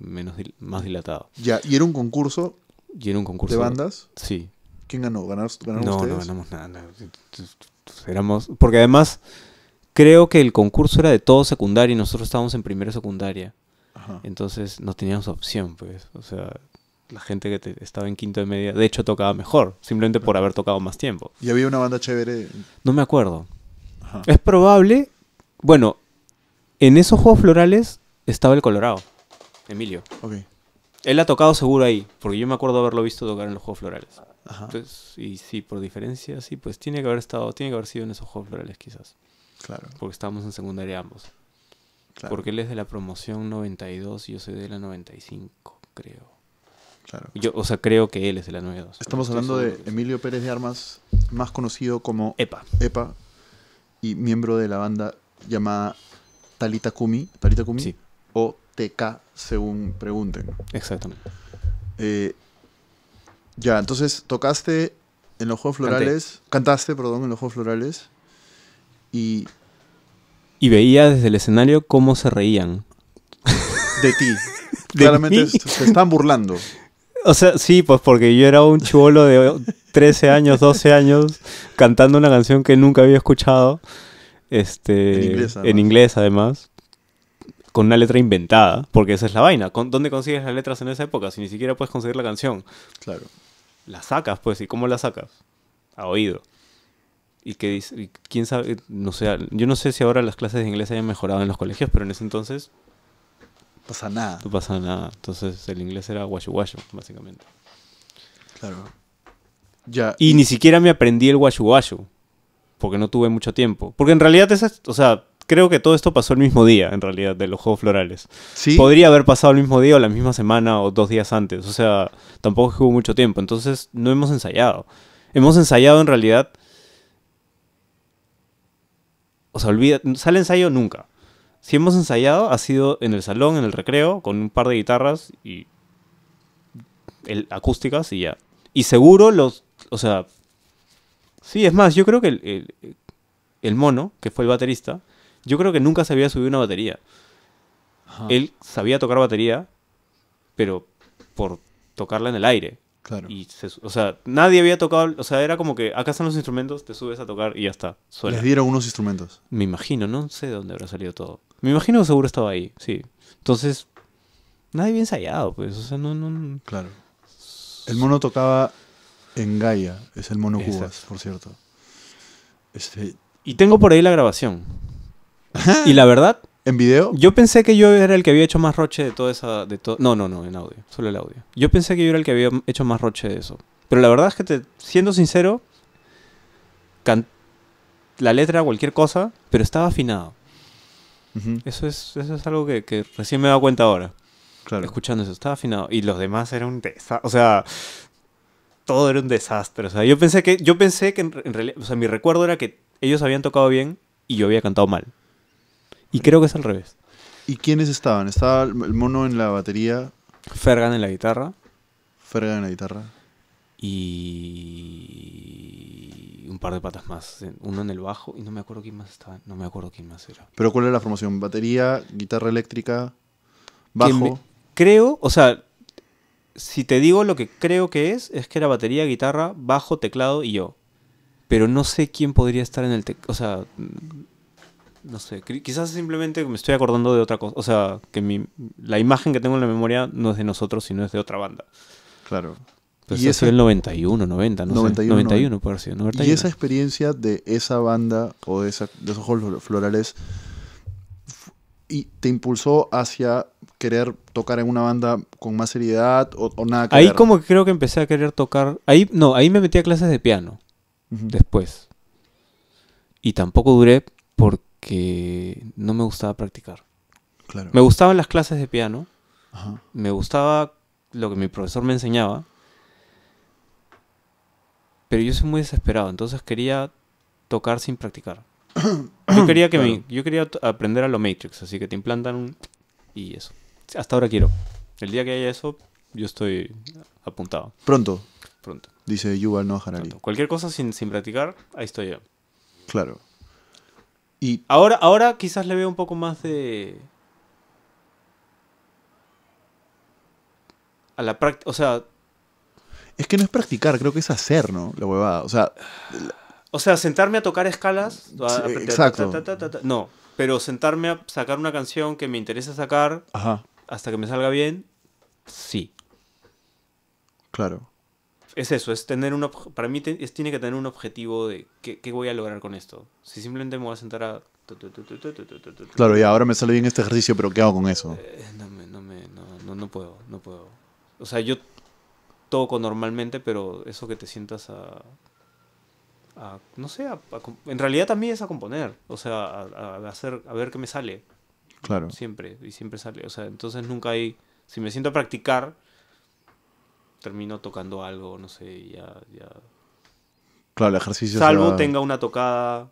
menos más dilatado. Ya, ¿y era un concurso? Y era un concurso. ¿De bandas? Sí. ¿Quién ganó? ¿Ganaron, no, No, ganamos nada. Éramos, porque además creo que el concurso era de todo secundario y nosotros estábamos en primera secundaria. Entonces no teníamos opción, pues. O sea, la gente que estaba en quinto de media, de hecho, tocaba mejor, simplemente por haber tocado más tiempo. ¿Y había una banda chévere? No me acuerdo. Es probable. Bueno, en esos juegos florales estaba el Colorado. Emilio. Ok. Él ha tocado seguro ahí, porque yo me acuerdo haberlo visto tocar en los Juegos Florales. Ajá. Entonces, y sí, por diferencia, sí, pues tiene que haber estado, tiene que haber sido en esos Juegos Florales quizás. Claro. Porque estábamos en secundaria ambos. Claro. Porque él es de la promoción 92 y yo soy de la 95, creo. Claro. Yo, o sea, creo que él es de la 92. Estamos hablando de Emilio Pérez de Armas, más conocido como EPA. EPA y miembro de la banda llamada Talita Kumi, Talita Kumi sí. o TK según pregunten. Exactamente. Eh, ya, entonces tocaste en los Juegos Florales, cantaste, perdón, en los Juegos Florales y... Y veía desde el escenario cómo se reían. De ti. (laughs) Claramente se están burlando. O sea, sí, pues porque yo era un chivolo de 13 años, 12 años, cantando una canción que nunca había escuchado. Este, en inglés, En inglés, además con una letra inventada, porque esa es la vaina. ¿Dónde consigues las letras en esa época si ni siquiera puedes conseguir la canción? Claro. La sacas, pues, ¿y cómo la sacas? A oído. Y que dice, quién sabe, no sé, yo no sé si ahora las clases de inglés hayan mejorado en los colegios, pero en ese entonces... No pasa nada. No pasa nada. Entonces el inglés era guayu guayu, básicamente. Claro. Ya. Y ni siquiera me aprendí el guayu guayu porque no tuve mucho tiempo. Porque en realidad esa, o sea, creo que todo esto pasó el mismo día, en realidad, de los Juegos Florales. ¿Sí? Podría haber pasado el mismo día o la misma semana o dos días antes. O sea, tampoco hubo mucho tiempo. Entonces, no hemos ensayado. Hemos ensayado en realidad. O sea, olvida, sale ensayo nunca. Si hemos ensayado, ha sido en el salón, en el recreo, con un par de guitarras y. El, acústicas y ya. Y seguro los. O sea. Sí, es más, yo creo que el mono, que fue el baterista, yo creo que nunca se había subido una batería. Él sabía tocar batería, pero por tocarla en el aire. Claro. o sea, nadie había tocado, o sea, era como que acá están los instrumentos, te subes a tocar y ya está. Les dieron unos instrumentos. Me imagino, no sé dónde habrá salido todo. Me imagino que seguro estaba ahí, sí. Entonces, nadie había ensayado, pues, o sea, no, no... Claro. El mono tocaba en Gaia, es el mono Cubas, por cierto. Este, y tengo por ahí la grabación. Y la verdad. ¿En video? Yo pensé que yo era el que había hecho más roche de toda esa. De no, no, no, en audio. Solo el audio. Yo pensé que yo era el que había hecho más roche de eso. Pero la verdad es que, te, siendo sincero, la letra, cualquier cosa, pero estaba afinado. eso, es, eso es algo que, recién me he dado cuenta ahora. Claro. Escuchando eso, estaba afinado. Y los demás eran un desastre. O sea, todo era un desastre. O sea, yo pensé que, yo pensé que en realidad, o sea, mi recuerdo era que ellos habían tocado bien y yo había cantado mal. Y creo que es al revés. ¿Y quiénes estaban? ¿Estaba el mono en la batería? Fergan en la guitarra. Fergan en la guitarra. Y un par de patas más. Uno en el bajo y no me acuerdo quién más estaba. No me acuerdo quién más era. ¿Pero cuál era la formación? ¿Batería, guitarra eléctrica, bajo? Creo, o sea, si te digo lo que creo que es, es que era batería, guitarra, bajo, teclado y yo. Pero no sé quién podría estar en el teclado. O sea, no sé, quizás simplemente me estoy acordando de otra cosa. O sea, que la imagen que tengo en la memoria no es de nosotros, sino es de otra banda. Claro. Pues y eso es el 91, 90, no 91, sé, 91 por así, 91. Y esa experiencia de esa banda o de, esos florales y te impulsó hacia querer tocar en una banda con más seriedad o, nada Ahí como que creo que empecé a querer tocar... Ahí, no, ahí me metí a clases de piano después. Y tampoco duré porque que no me gustaba practicar. Claro. Me gustaban las clases de piano, me gustaba lo que mi profesor me enseñaba, pero yo soy muy desesperado, entonces quería tocar sin practicar. yo (coughs) quería que me, yo quería aprender a lo Matrix, así que te implantan un y eso. Hasta ahora quiero. El día que haya eso, yo estoy apuntado. Pronto. Pronto. Dice Yuval no Harari. Cualquier cosa sin, sin practicar, ahí estoy yo. Claro ahora, ahora quizás le veo un poco más de. A la práctica. O sea. Es que no es practicar, creo que es hacer, ¿no? La huevada. O sea. O sea, sentarme a tocar escalas. exacto. no, pero sentarme a sacar una canción que me interesa sacar. Hasta que me salga bien. Sí. Claro. Es eso, es tener un para mí tiene que tener un objetivo de qué, voy a lograr con esto. Si simplemente me voy a sentar a... Claro, y ahora me sale bien este ejercicio, pero ¿qué hago con eso? no, me, no, me, no, no, puedo, no puedo. O sea, yo toco normalmente, pero eso que te sientas a... no sé, a, en realidad también es a componer, o sea, a, hacer, a ver qué me sale. Claro. Siempre, y siempre sale. O sea, entonces nunca hay... Si me siento a practicar, termino tocando algo, no sé, ya... ya... Claro, el ejercicio. Salvo tenga una tocada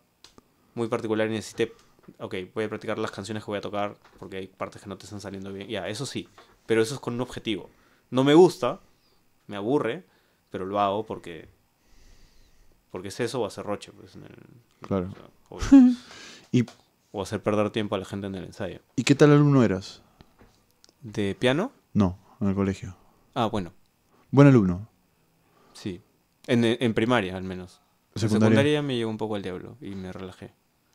muy particular y necesite, ok, voy a practicar las canciones que voy a tocar porque hay partes que no te están saliendo bien. Ya, eso sí, pero eso es con un objetivo. No me gusta, me aburre, pero lo hago porque... Porque es eso o hacer roche, pues, Claro. (laughs) o hacer perder tiempo a la gente en el ensayo. ¿Y qué tal alumno eras? ¿De piano? No, en el colegio. Ah, bueno. Buen alumno. Sí. En, primaria, al menos. En secundaria me llegó un poco al diablo y me relajé.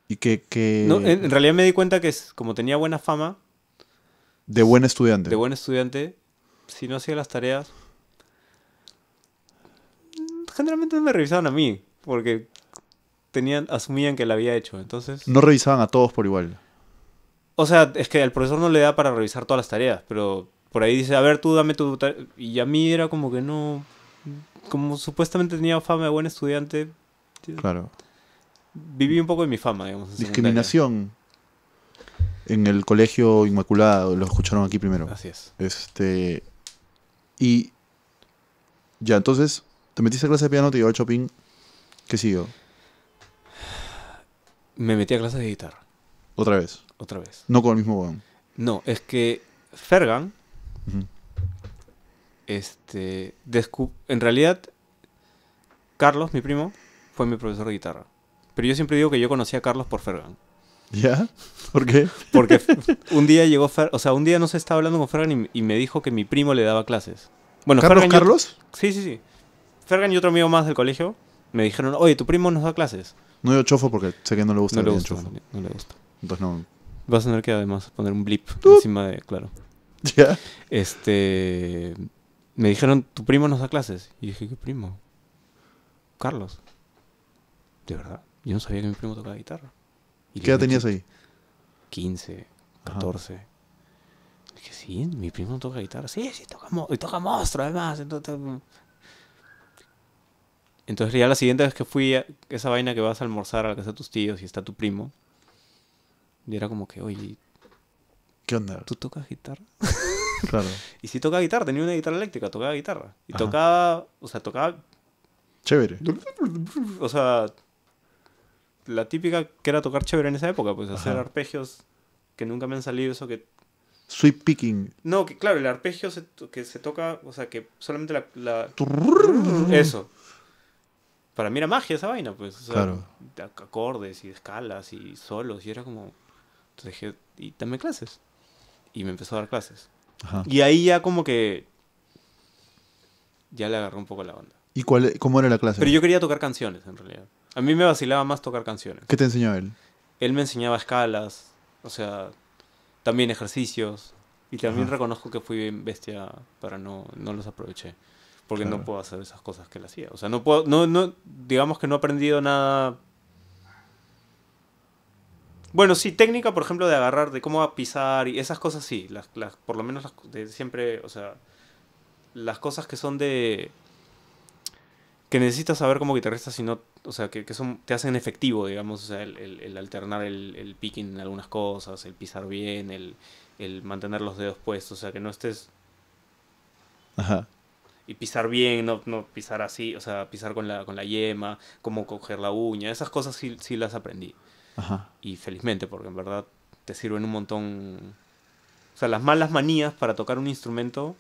¿Y que, No, en, realidad me di cuenta que es, como tenía buena fama... De buen estudiante. De buen estudiante. Si no hacía las tareas... Generalmente me revisaban a mí, porque tenían, asumían que la había hecho, entonces... No revisaban a todos por igual. O sea, es que al profesor no le da para revisar todas las tareas, pero por ahí dice, a ver, tú dame tu... Y a mí era como que no... Como supuestamente tenía fama de buen estudiante. Claro. Viví un poco de mi fama, digamos. Discriminación. En el colegio inmaculado. lo escucharon aquí primero. Así es. Este. Y. Ya, entonces, te metiste a clase de piano, te digo, al shopping. ¿Qué siguió? Me metí a clases de guitarra. ¿Otra vez? Otra vez. No con el mismo Juan. No, es que Fergan, este, en realidad, Carlos, mi primo, fue mi profesor de guitarra. Pero yo siempre digo que yo conocí a Carlos por Fergan. ¿Ya? ¿Por qué? Porque un día llegó o sea, un día no se estaba hablando con Fergan y, me dijo que mi primo le daba clases. Bueno, ¿Carlos Carlos? sí, sí, sí. Fergan y otro amigo más del colegio me dijeron, oye, tu primo nos da clases. No digo chofo porque sé que no le gusta el No, le gusta. Entonces no. Vas a tener que además poner un blip encima de, claro. (laughs) Este, me dijeron, tu primo nos da clases. Y dije, ¿qué primo? Carlos. De verdad, yo no sabía que mi primo tocaba guitarra. ¿Qué edad tenías ahí? 15, 14. Dije, sí, mi primo toca guitarra. Sí, sí, toca, toca monstruo además. Entonces, entonces ya la siguiente vez que fui a esa vaina que vas a almorzar a la casa de tus tíos y está tu primo. Y era como que, oye, ¿Qué onda? ¿Tú tocas guitarra? (laughs) claro. (laughs) y si tocaba guitarra, tenía una guitarra eléctrica, tocaba guitarra. Y tocaba, o sea, tocaba... Chévere. (laughs) O sea, la típica que era tocar chévere en esa época, pues hacer arpegios que nunca me han salido, eso que... Sweep picking. No, que claro, el arpegio que se toca, o sea, que solamente la... Eso. Para mí era magia esa vaina, pues. claro. Acordes y escalas y solos, y era como... Entonces dije, y dame clases y me empezó a dar clases. Y ahí ya como que ya le agarró un poco la onda. ¿Y cuál, cómo era la clase? Pero yo quería tocar canciones, en realidad. A mí me vacilaba más tocar canciones. ¿Qué te enseñó él? Él me enseñaba escalas, o sea, también ejercicios. Y también reconozco que fui bestia para no, no los aproveché. Porque no puedo hacer esas cosas que él hacía. O sea, no puedo, no, no, digamos que no he aprendido nada bueno, sí, técnica, por ejemplo, de agarrar, de cómo pisar y esas cosas sí, las, las, por lo menos de siempre, o sea, las cosas que son de... que necesitas saber como guitarrista, sino, o sea, que, son, te hacen efectivo, digamos, o sea, el, alternar el, picking en algunas cosas, el pisar bien, el, el mantener los dedos puestos, o sea, que no estés... Ajá y pisar bien, no, no, pisar así, o sea, pisar con la, con la yema, cómo coger la uña, esas cosas sí, sí las aprendí. Y felizmente, porque en verdad te sirven un montón. O sea, las malas manías para tocar un instrumento,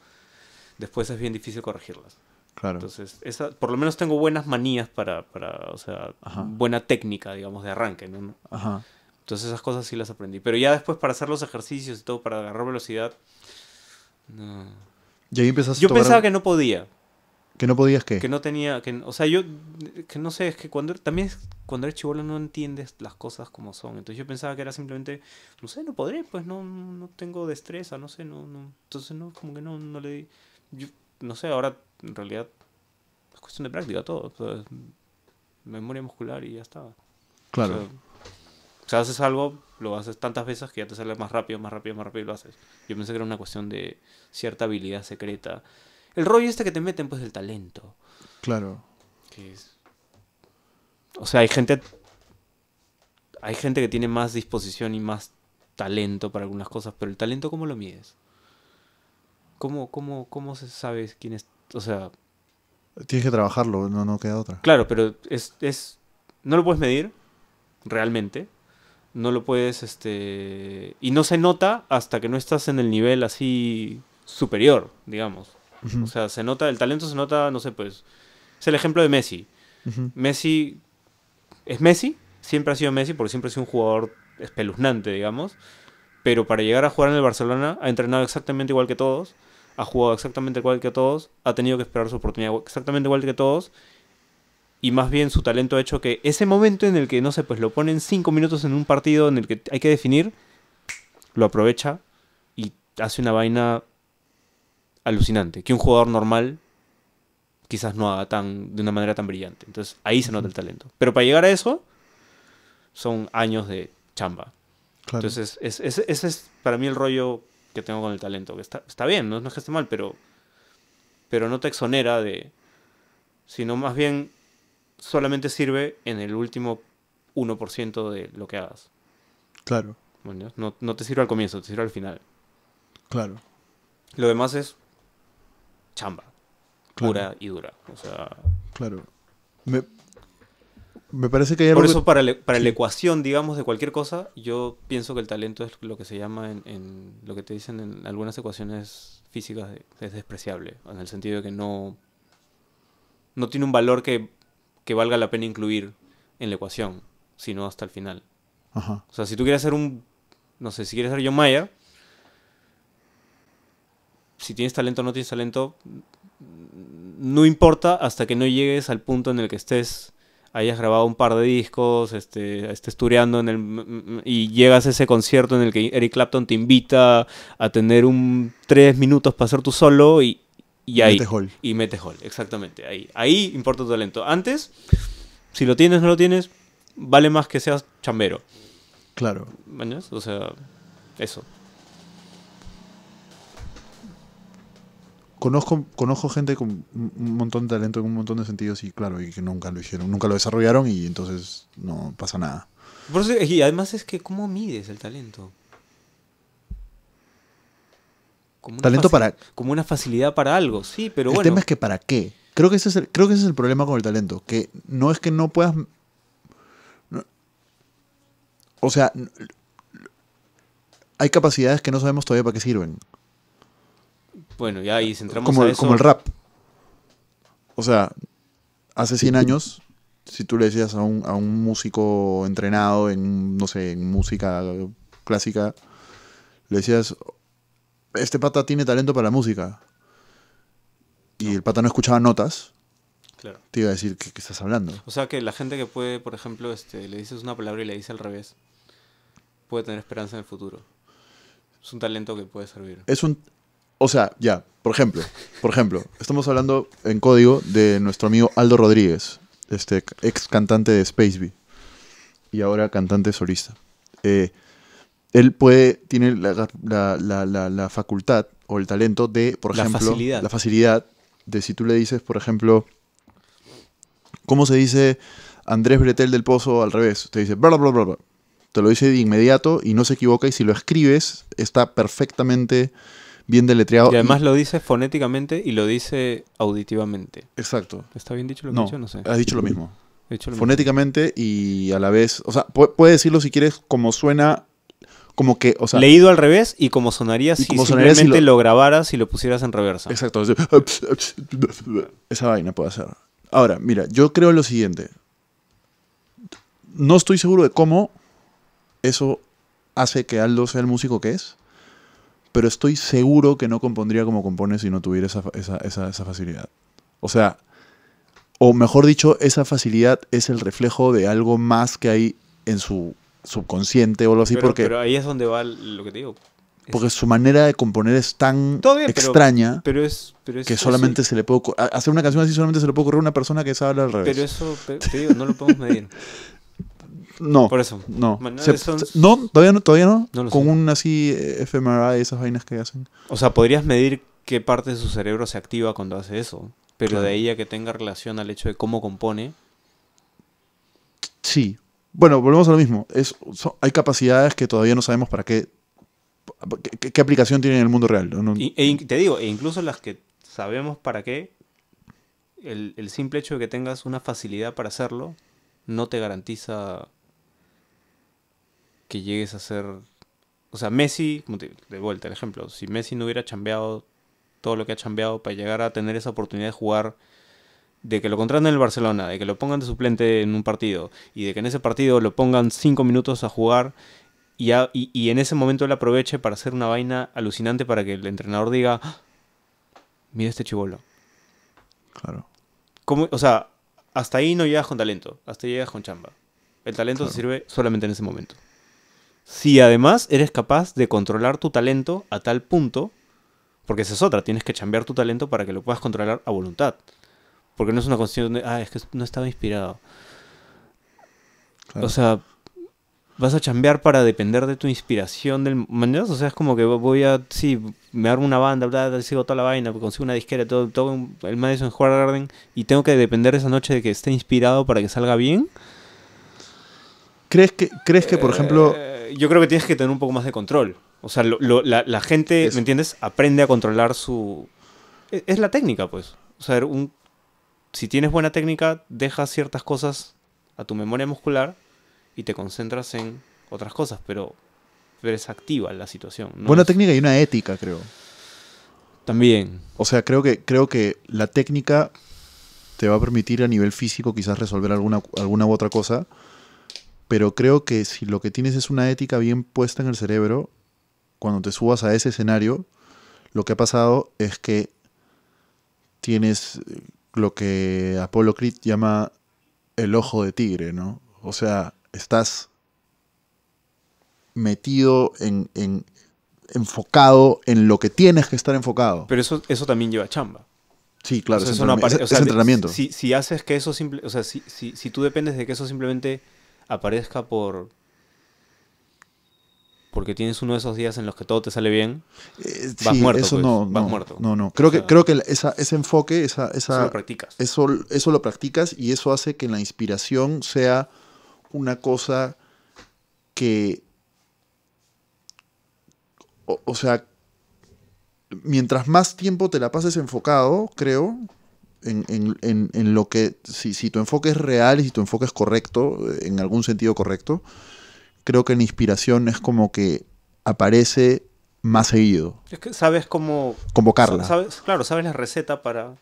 después es bien difícil corregirlas. Claro. Entonces, esa, por lo menos tengo buenas manías para, para o sea, buena técnica, digamos, de arranque, Entonces esas cosas sí las aprendí. Pero ya después para hacer los ejercicios y todo, para agarrar velocidad, no. Y empezaste Yo pensaba que no podía. ¿Que no podías qué? Que no tenía, que, o sea, yo, que no sé, es que cuando, también cuando eres chivolo no entiendes las cosas como son. Entonces yo pensaba que era simplemente, no sé, no podré, pues no, no tengo destreza, no sé, no, no. Entonces no, como que no, no le di, yo, no sé, ahora en realidad es cuestión de práctica todo. memoria muscular y ya estaba. Claro. O sea, o sea, haces algo, lo haces tantas veces que ya te sale más rápido, más rápido, más rápido lo haces. Yo pensé que era una cuestión de cierta habilidad secreta el rollo este que te meten, pues, el talento. Claro. es... O sea, hay gente. Hay gente que tiene más disposición y más talento para algunas cosas, pero el talento, ¿cómo lo mides? ¿Cómo, cómo, cómo se sabe quién es? O sea. Tienes que trabajarlo, no, no queda otra. Claro, pero es, es. No lo puedes medir, realmente. No lo puedes, este. Y no se nota hasta que no estás en el nivel así superior, digamos. O sea, se nota, el talento se nota, no sé, pues. Es el ejemplo de Messi. Messi es Messi, siempre ha sido Messi, porque siempre ha sido un jugador espeluznante, digamos. Pero para llegar a jugar en el Barcelona, ha entrenado exactamente igual que todos, ha jugado exactamente igual que todos, ha tenido que esperar su oportunidad exactamente igual que todos. Y más bien su talento ha hecho que ese momento en el que, no sé, pues lo ponen cinco minutos en un partido en el que hay que definir, lo aprovecha y hace una vaina alucinante, que un jugador normal quizás no haga tan, de una manera tan brillante. Entonces ahí se nota el talento. Pero para llegar a eso, son años de chamba. Claro. Entonces, ese es para mí el rollo que tengo con el talento. Que está, bien, ¿no? es que esté mal, pero, pero no te exonera de. Sino más bien solamente sirve en el último 1% de lo que hagas. Claro. Bueno, no, no te sirve al comienzo, te sirve al final. Claro. Lo demás es chamba. Pura y dura. O sea. Claro. Me, parece que hay algo Por eso, para, la ecuación, digamos, de cualquier cosa, yo pienso que el talento es lo que se llama en, en lo que te dicen en algunas ecuaciones físicas, es despreciable. En el sentido de que no. No tiene un valor que, valga la pena incluir en la ecuación, sino hasta el final. Ajá. O sea, si tú quieres ser un. No sé, si quieres ser John Mayer, si tienes talento o no tienes talento, no importa hasta que no llegues al punto en el que estés, hayas grabado un par de discos, este, estés tureando en el, y llegas a ese concierto en el que Eric Clapton te invita a tener un tres minutos para hacer tú solo y, y ahí. Mete hall. Y metes hall, exactamente. Ahí, ahí importa tu talento. Antes, si lo tienes o no lo tienes, vale más que seas chambero. Claro. ¿Mañas? O sea, eso. conozco, conozco gente con un montón de talento en un montón de sentidos y claro, y que nunca lo hicieron, nunca lo desarrollaron y entonces no pasa nada. y además es que, ¿cómo mides el talento? Como talento para... Como una facilidad para algo, sí, pero el bueno. El tema es que para qué. Creo que, ese es el, creo que ese es el problema con el talento, que no es que no puedas... o sea, hay capacidades que no sabemos todavía para qué sirven. Bueno, ya ahí centramos como, a eso. Como el rap. O sea, hace 100 años, si tú le decías a un, músico entrenado en, no sé, en música clásica, le decías, este pata tiene talento para la música. Y el pata no escuchaba notas. Claro. Te iba a decir, que ¿qué, estás hablando? O sea, que la gente que puede, por ejemplo, este, le dices una palabra y le dice al revés, puede tener esperanza en el futuro. Es un talento que puede servir. Es un, o sea, ya, por ejemplo, por ejemplo, estamos hablando en código de nuestro amigo Aldo Rodríguez, este ex cantante de space Bee y ahora cantante solista. Eh, él puede, tiene la, facultad o el talento de, por ejemplo, la facilidad de si tú le dices, por ejemplo, ¿cómo se dice Andrés Bretel del Pozo al revés? Te dice bla, bla, bla, bla. Te lo dice de inmediato y no se equivoca y si lo escribes está perfectamente bien deletreado. Y además lo dice fonéticamente y lo dice auditivamente. Exacto. ¿Está bien dicho lo que no, dicho? sé. Has dicho lo mismo. fonéticamente y a la vez. O sea, puede decirlo si quieres como suena como que, o sea, leído al revés y como sonaría si como si lo... grabaras y lo pusieras en reversa. Exacto. (laughs) Esa vaina puede hacer. Ahora, mira, yo creo lo siguiente. No estoy seguro de cómo eso hace que Aldo sea el músico que es pero estoy seguro que no compondría como compone si no tuviera esa, facilidad. O sea, o mejor dicho, esa facilidad es el reflejo de algo más que hay en su subconsciente o algo así. Pero, porque, ahí es donde va lo que te digo. Porque su manera de componer es tan extraña pero, es, que solamente se le puede hacer una canción así solamente se le puede ocurrir a una persona que sabe hablar al revés. Pero eso, te digo, no lo podemos medir. (laughs) No. Por eso. No. no, todavía no, todavía no. con un así eh, fMRI, esas vainas que hacen. O sea, podrías medir qué parte de su cerebro se activa cuando hace eso. Pero de ahí a que tenga relación al hecho de cómo compone. Sí. Bueno, volvemos a lo mismo. Es, hay capacidades que todavía no sabemos para qué. qué, aplicación tienen en el mundo real. E te digo, e incluso las que sabemos para qué. El, el simple hecho de que tengas una facilidad para hacerlo no te garantiza que llegues a ser. O sea, Messi, de vuelta el ejemplo, si Messi no hubiera chambeado todo lo que ha chambeado para llegar a tener esa oportunidad de jugar, de que lo contraten en el Barcelona, de que lo pongan de suplente en un partido y de que en ese partido lo pongan cinco minutos a jugar y, en ese momento él aproveche para hacer una vaina alucinante para que el entrenador diga, ah, mira este chivolo. Claro. o sea, hasta ahí no llegas con talento, hasta ahí llegas con chamba. El talento se sirve solamente en ese momento. Si además eres capaz de controlar tu talento a tal punto, porque esa es otra, tienes que cambiar tu talento para que lo puedas controlar a voluntad. Porque no es una cuestión de, ah, es que no estaba inspirado. O sea, vas a chambear para depender de tu inspiración del maneras o sea es como que voy a sí me armo una banda bla, sigo toda la vaina consigo una disquera todo, todo el Madison Square Garden y tengo que depender esa noche de que esté inspirado para que salga bien crees que crees que por ejemplo eh, yo creo que tienes que tener un poco más de control. O sea, la, gente, ¿me entiendes? Aprende a controlar su... E, es, la técnica, pues. O sea, un, si tienes buena técnica, dejas ciertas cosas a tu memoria muscular y te concentras en otras cosas, pero, eres activa activa la situación. Buena técnica y una ética, creo. También. O sea, creo que, creo que la técnica te va a permitir a nivel físico quizás resolver alguna, alguna u otra cosa, pero creo que si lo que tienes es una ética bien puesta en el cerebro, cuando te subas a ese escenario, lo que ha pasado es que tienes eh, lo que Apolo Creed llama el ojo de tigre, ¿no? O sea, estás metido en, enfocado en lo que tienes que estar enfocado. Pero eso, eso también lleva chamba. Sí, claro, es, entrenamiento. entrenamiento. Si, si, haces que eso simple, o sea, si, si, si tú dependes de que eso simplemente aparezca por porque tienes uno de esos días en los que todo te sale bien, eh, vas pues, muerto. no, no, No, no. Creo que, creo que ese enfoque, esa, esa, eso lo practicas. Eso, lo practicas y eso hace que la inspiración sea una cosa que. o sea, mientras más tiempo te la pases enfocado, creo, en, lo que, si, tu enfoque es real y si tu enfoque es correcto, eh, en algún sentido correcto, creo que la inspiración es como que aparece más seguido. sabes cómo... Convocarla. claro, sabes la receta para...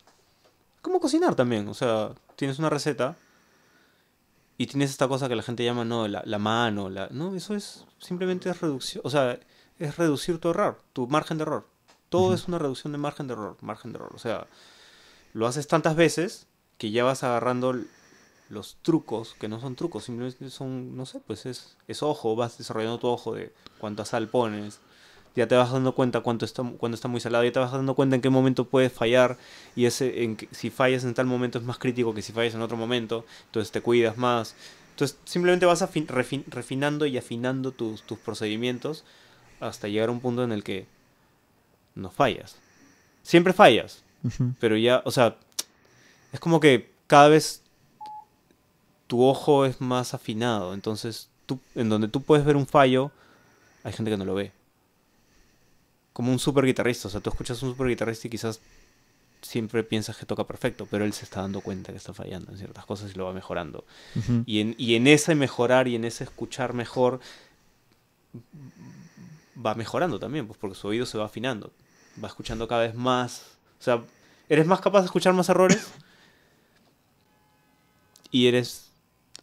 Cómo cocinar también, o sea, tienes una receta y tienes esta cosa que la gente llama, no, la, la mano, la... No, eso es simplemente es reducción, o sea, es reducir tu error, tu margen de error. Todo es una reducción de margen de error, margen de error, o sea lo haces tantas veces que ya vas agarrando los trucos, que no son trucos, simplemente son, no sé, pues es, es ojo, vas desarrollando tu ojo de cuánta sal pones, ya te vas dando cuenta cuánto está, cuando está muy salado, ya te vas dando cuenta en qué momento puedes fallar y ese, en, si fallas en tal momento es más crítico que si fallas en otro momento, entonces te cuidas más. Entonces simplemente vas refinando y afinando tus, tus procedimientos hasta llegar a un punto en el que no fallas. Siempre fallas, pero ya, o sea, es como que cada vez tu ojo es más afinado. Entonces, tú, en donde tú puedes ver un fallo, hay gente que no lo ve. Como un super guitarrista. O sea, tú escuchas a un super guitarrista y quizás siempre piensas que toca perfecto, pero él se está dando cuenta que está fallando en ciertas cosas y lo va mejorando. y, en, y en ese mejorar y en ese escuchar mejor, va mejorando también, pues porque su oído se va afinando. Va escuchando cada vez más o sea, eres más capaz de escuchar más errores y eres,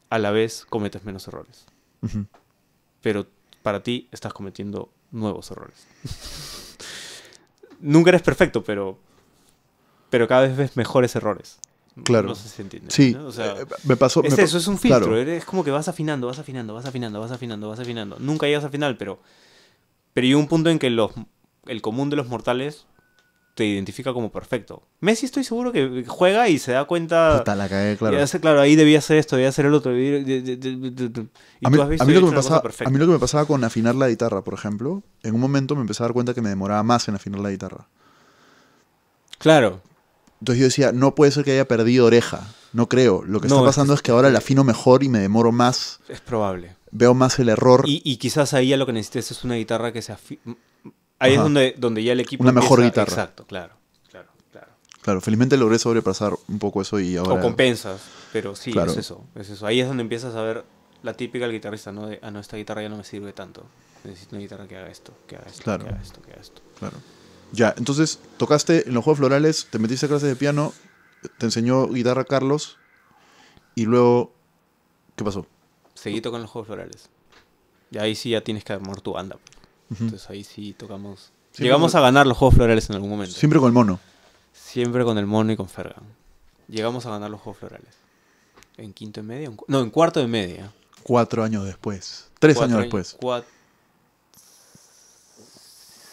a la vez, cometes menos errores. Pero para ti estás cometiendo nuevos errores. (laughs) Nunca eres perfecto, pero, pero cada vez ves mejores errores. Claro. No sé si entiende. Sí. O sea, eh, me pasó. eso, es un filtro. Es como que vas afinando, vas afinando, vas afinando, vas afinando, vas afinando. Nunca llegas al final, pero. Pero hay un punto en que los, el común de los mortales te identifica como perfecto. Messi estoy seguro que juega y se da cuenta... la claro. ahí debía ser esto, debía ser el otro. a mí, lo que me pasaba, a mí lo que me pasaba con afinar la guitarra, por ejemplo, en un momento me empecé a dar cuenta que me demoraba más en afinar la guitarra. Claro. Entonces yo decía, no puede ser que haya perdido oreja. No creo. Lo que está pasando es, que ahora la afino mejor y me demoro más. Es probable. Veo más el error. Y, quizás ahí ya lo que necesites es una guitarra que se afine Ahí es donde, donde ya el equipo. Una mejor guitarra. Exacto, claro. Claro, felizmente logré sobrepasar un poco eso y ahora. O compensas, pero sí, es eso. Ahí es donde empiezas a ver la típica del guitarrista, ¿no? ah, no, esta guitarra ya no me sirve tanto. Necesito una guitarra que haga esto, que haga esto, que haga esto, que haga esto. Claro. Ya, entonces tocaste en los Juegos Florales, te metiste a clases de piano, te enseñó guitarra Carlos y luego, ¿qué pasó? Seguí tocando los Juegos Florales. Y ahí sí ya tienes que armar tu banda. Pues. Entonces ahí sí tocamos. Llegamos a ganar los Juegos Florales en algún momento. Siempre con el mono. Siempre con el mono y con Fergan. Llegamos a ganar los Juegos Florales. ¿En quinto y media? No, en cuarto de media. Cuatro años después. Tres años después.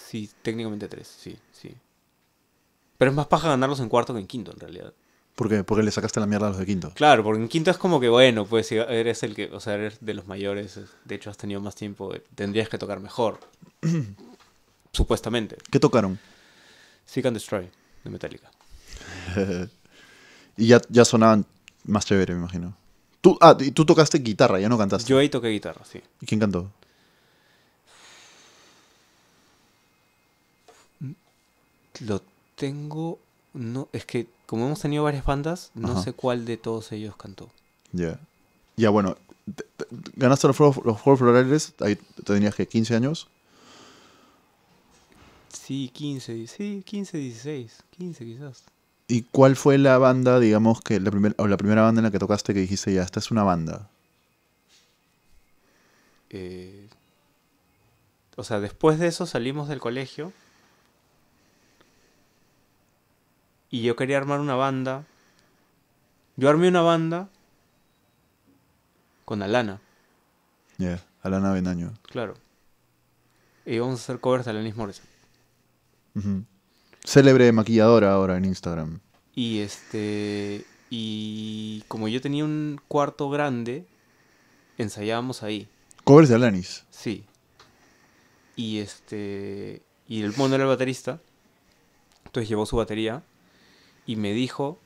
Sí, técnicamente tres, sí, sí. Pero es más paja ganarlos en cuarto que en quinto, en realidad. ¿Por qué? Porque le sacaste la mierda a los de quinto. Claro, porque en quinto es como que, bueno, pues eres el que, o sea, eres de los mayores, de hecho has tenido más tiempo, eh, tendrías que tocar mejor. (clears throat) supuestamente. ¿Qué tocaron? Seek and Destroy, de Metallica. (laughs) y ya, ya sonaban más chévere, me imagino. Tú, ah, y tú tocaste guitarra, ya no cantaste. Yo ahí toqué guitarra, sí. ¿Y quién cantó? Lo tengo no, es que como hemos tenido varias bandas, no sé cuál de todos ellos cantó. Ya. Ya, bueno, ganaste los, los Florales, ahí tenías que 15 años. Sí, 15, sí, 15, 16, 15 quizás. ¿Y cuál fue la banda, digamos, que la, primera o la primera banda en la que tocaste que dijiste, ya, esta es una banda? Eh, o sea, después de eso salimos del colegio y yo quería armar una banda. Yo armé una banda con Alana. Yeah, Alana Benaño. Claro. Y vamos a hacer covers de Alanis Morrison. Célebre maquilladora ahora en Instagram. Y este. Y como yo tenía un cuarto grande, ensayábamos ahí. Covers de Alanis. Sí. Y este. Y el mono era el baterista. Entonces llevó su batería y me dijo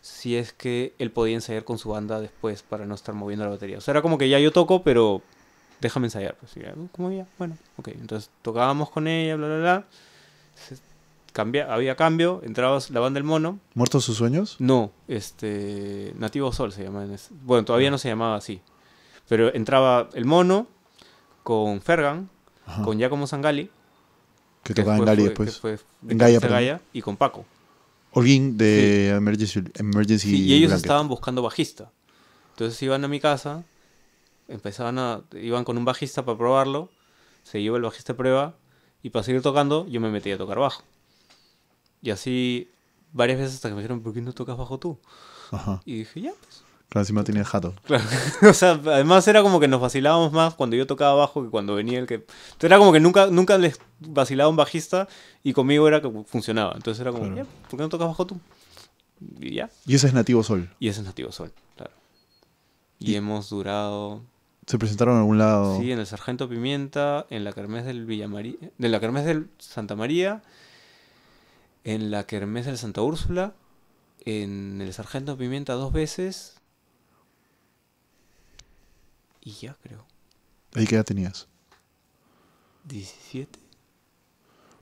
si es que él podía ensayar con su banda después para no estar moviendo la batería. O sea, era como que ya yo toco, pero déjame ensayar. Pues, como bueno, ok. Entonces tocábamos con ella, bla, bla, bla. había cambio, entraba la banda El Mono. ¿Muertos sus sueños? No, este. Nativo Sol se llama. Bueno, todavía no se llamaba así. Pero entraba El Mono con Fergan, con Giacomo Sangali. Que tocaba en Gali después. Pues. en y con Paco. ¿Alguien de Emergency, Emergency y ellos estaban buscando bajista. Entonces iban a mi casa, empezaban a, iban con un bajista para probarlo, se llevó el bajista a prueba y para seguir tocando yo me metí a tocar bajo. Y así varias veces hasta que me dijeron, ¿por qué no tocas bajo tú? Y dije, ya, pues. Claro, encima tiene jato. Claro. (laughs) O sea, además era como que nos vacilábamos más cuando yo tocaba bajo que cuando venía el que. era como que nunca, nunca les vacilaba un bajista y conmigo era que funcionaba. Entonces era como, ¿por qué no tocas bajo tú? Y ya. Y ese es Nativo Sol. Y ese es Nativo Sol, claro. Y, hemos durado. ¿Se presentaron en algún lado? Sí, en el Sargento Pimienta, en la Kermés del la Kermés del Santa María, en la Kermés del Santa Úrsula, en el Sargento Pimienta dos veces, y ya creo. ¿Y qué edad tenías? 17.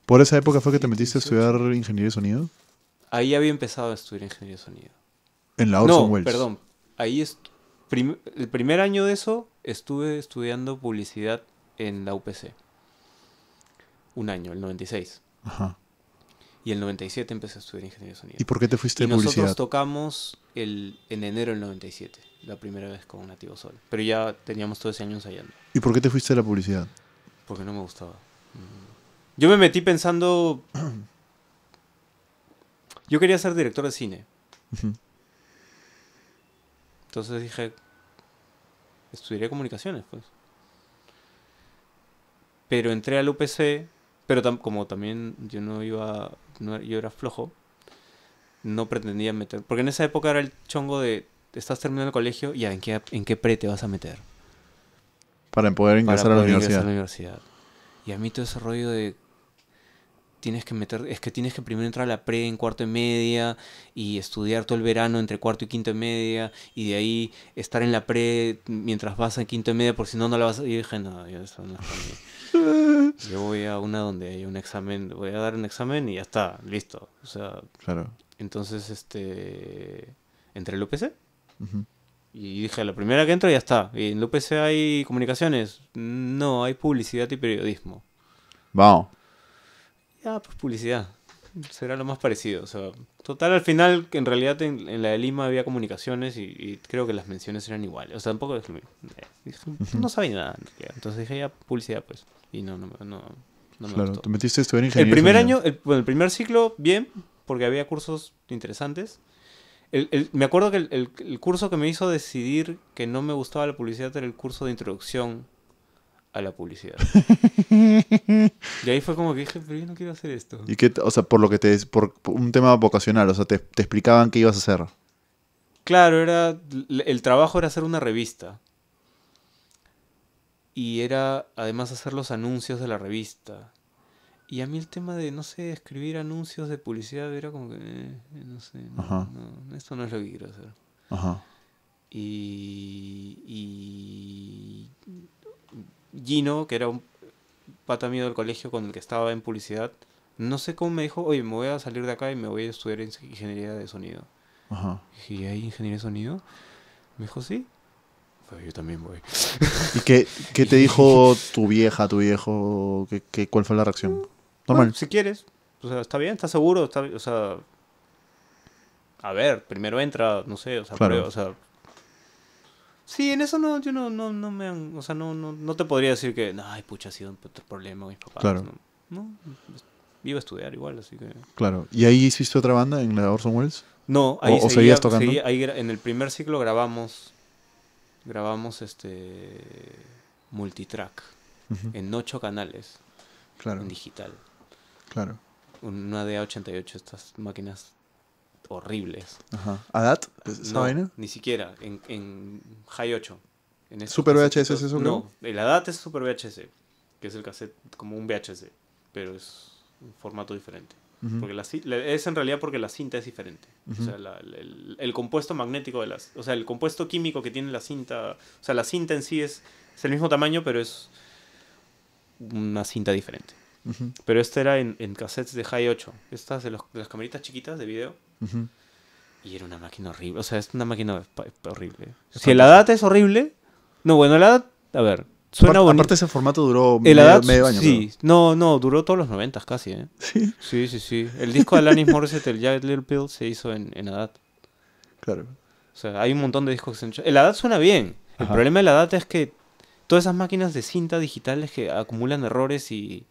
¿Por esa época fue que te metiste a estudiar ingeniería de sonido? Ahí había empezado a estudiar ingeniería de sonido. En la Orson no, Perdón, ahí el primer año de eso estuve estudiando publicidad en la UPC. Un año, el 96. Ajá. Y el 97 empecé a estudiar ingeniería de sonido. ¿Y por qué te fuiste a publicidad? Nosotros tocamos el, en enero del 97, la primera vez con Nativo Sol. Pero ya teníamos todo ese año ensayando. ¿Y por qué te fuiste a la publicidad? Porque no me gustaba. Mm. Yo me metí pensando. (clears throat) Yo quería ser director de cine. Entonces dije. Estudiaría comunicaciones, pues. Pero entré al UPC, pero como también yo no iba yo era flojo, no pretendía meter. Porque en esa época era el chongo de, estás terminando el colegio, ya, ¿en qué, en qué pre te vas a meter? Para poder ingresar, a, la universidad. Y a mí todo ese rollo de tienes que meter, es que tienes que primero entrar a la pre en cuarto y media y estudiar todo el verano entre cuarto y quinto y media y de ahí estar en la pre mientras vas en quinto y media por si no, no la vas a... ir dije, (laughs) Yo voy a una donde hay un examen, voy a dar un examen y ya está, listo. O sea, Entonces, este, entré al UPC. Y dije, la primera que entro ya está. Y en el UPC hay comunicaciones. No, hay publicidad y periodismo. Vamos. Ya, pues publicidad será lo más parecido. O sea, total, al final, en realidad en, la de Lima había comunicaciones y, creo que las menciones eran iguales. O sea, tampoco es eh, no sabía nada. Entonces dije, ya, publicidad, pues. Y no, no, no, no claro, Te metiste esto en El primer año, el, bueno, el primer ciclo, bien, porque había cursos interesantes. el, me acuerdo que el, el, curso que me hizo decidir que no me gustaba la publicidad era el curso de introducción a la publicidad. (laughs) y ahí fue como que dije, pero yo no quiero hacer esto. ¿Y qué, o sea, por lo que te, por, un tema vocacional, o sea, te, explicaban qué ibas a hacer? Claro, era, el trabajo era hacer una revista. Y era además hacer los anuncios de la revista. Y a mí el tema de, no sé, escribir anuncios de publicidad era como que, eh, no sé, esto no es lo que quiero hacer. Ajá. Y, y Gino, que era un pata mío del colegio con el que estaba en publicidad, no sé cómo me dijo, oye, me voy a salir de acá y me voy a estudiar ingeniería de sonido. Ajá. ¿Y hay ingeniería de sonido? Me dijo, sí. Pues yo también voy. ¿Y qué, qué (laughs) te dijo tu vieja, tu viejo? ¿Qué, qué cuál fue la reacción? Normal. si quieres. O sea, está bien, estás seguro, o sea... A ver, primero entra, no sé, o sea, Sí, en eso no, yo no, no, no me o sea, no, no, no te podría decir que, ay, pucha, ha sido un problema mis papás. No, no, pues, iba a estudiar igual, así que... Claro, ¿y ahí hiciste otra banda en la Orson Welles? No, ahí ¿O, seguías tocando? ahí, en el primer ciclo grabamos, grabamos este, multitrack, en ocho canales, claro. en digital. Claro. Una DA88, estas máquinas horribles. Ajá. ¿Adat? vaina? Ni siquiera, en, High 8. En ¿Super VHS es eso? No, el ADAT es Super VHS, que es el cassette como un VHS, pero es un formato diferente. Porque es en realidad porque la cinta es diferente. O sea, el, compuesto magnético de las. O sea, el compuesto químico que tiene la cinta. O sea, la cinta en sí es, es el mismo tamaño, pero es una cinta diferente. Pero este era en, cassettes de High 8. Estas de, de las cameritas chiquitas de video y era una máquina horrible. O sea, es una máquina horrible. si la ADAT es horrible. No, bueno, la ADAT. A ver, suena bonito. Aparte, ese formato duró medio, año. Sí, no, no, duró todos los noventas casi, ¿eh? Sí. Sí, sí, El disco de Alanis (laughs) Morissette, el Jagged Little Pill, se hizo en, en ADAT. Claro. O sea, hay un montón de discos que se han El ADAT suena bien. El problema de la data es que todas esas máquinas de cinta digitales que acumulan errores y,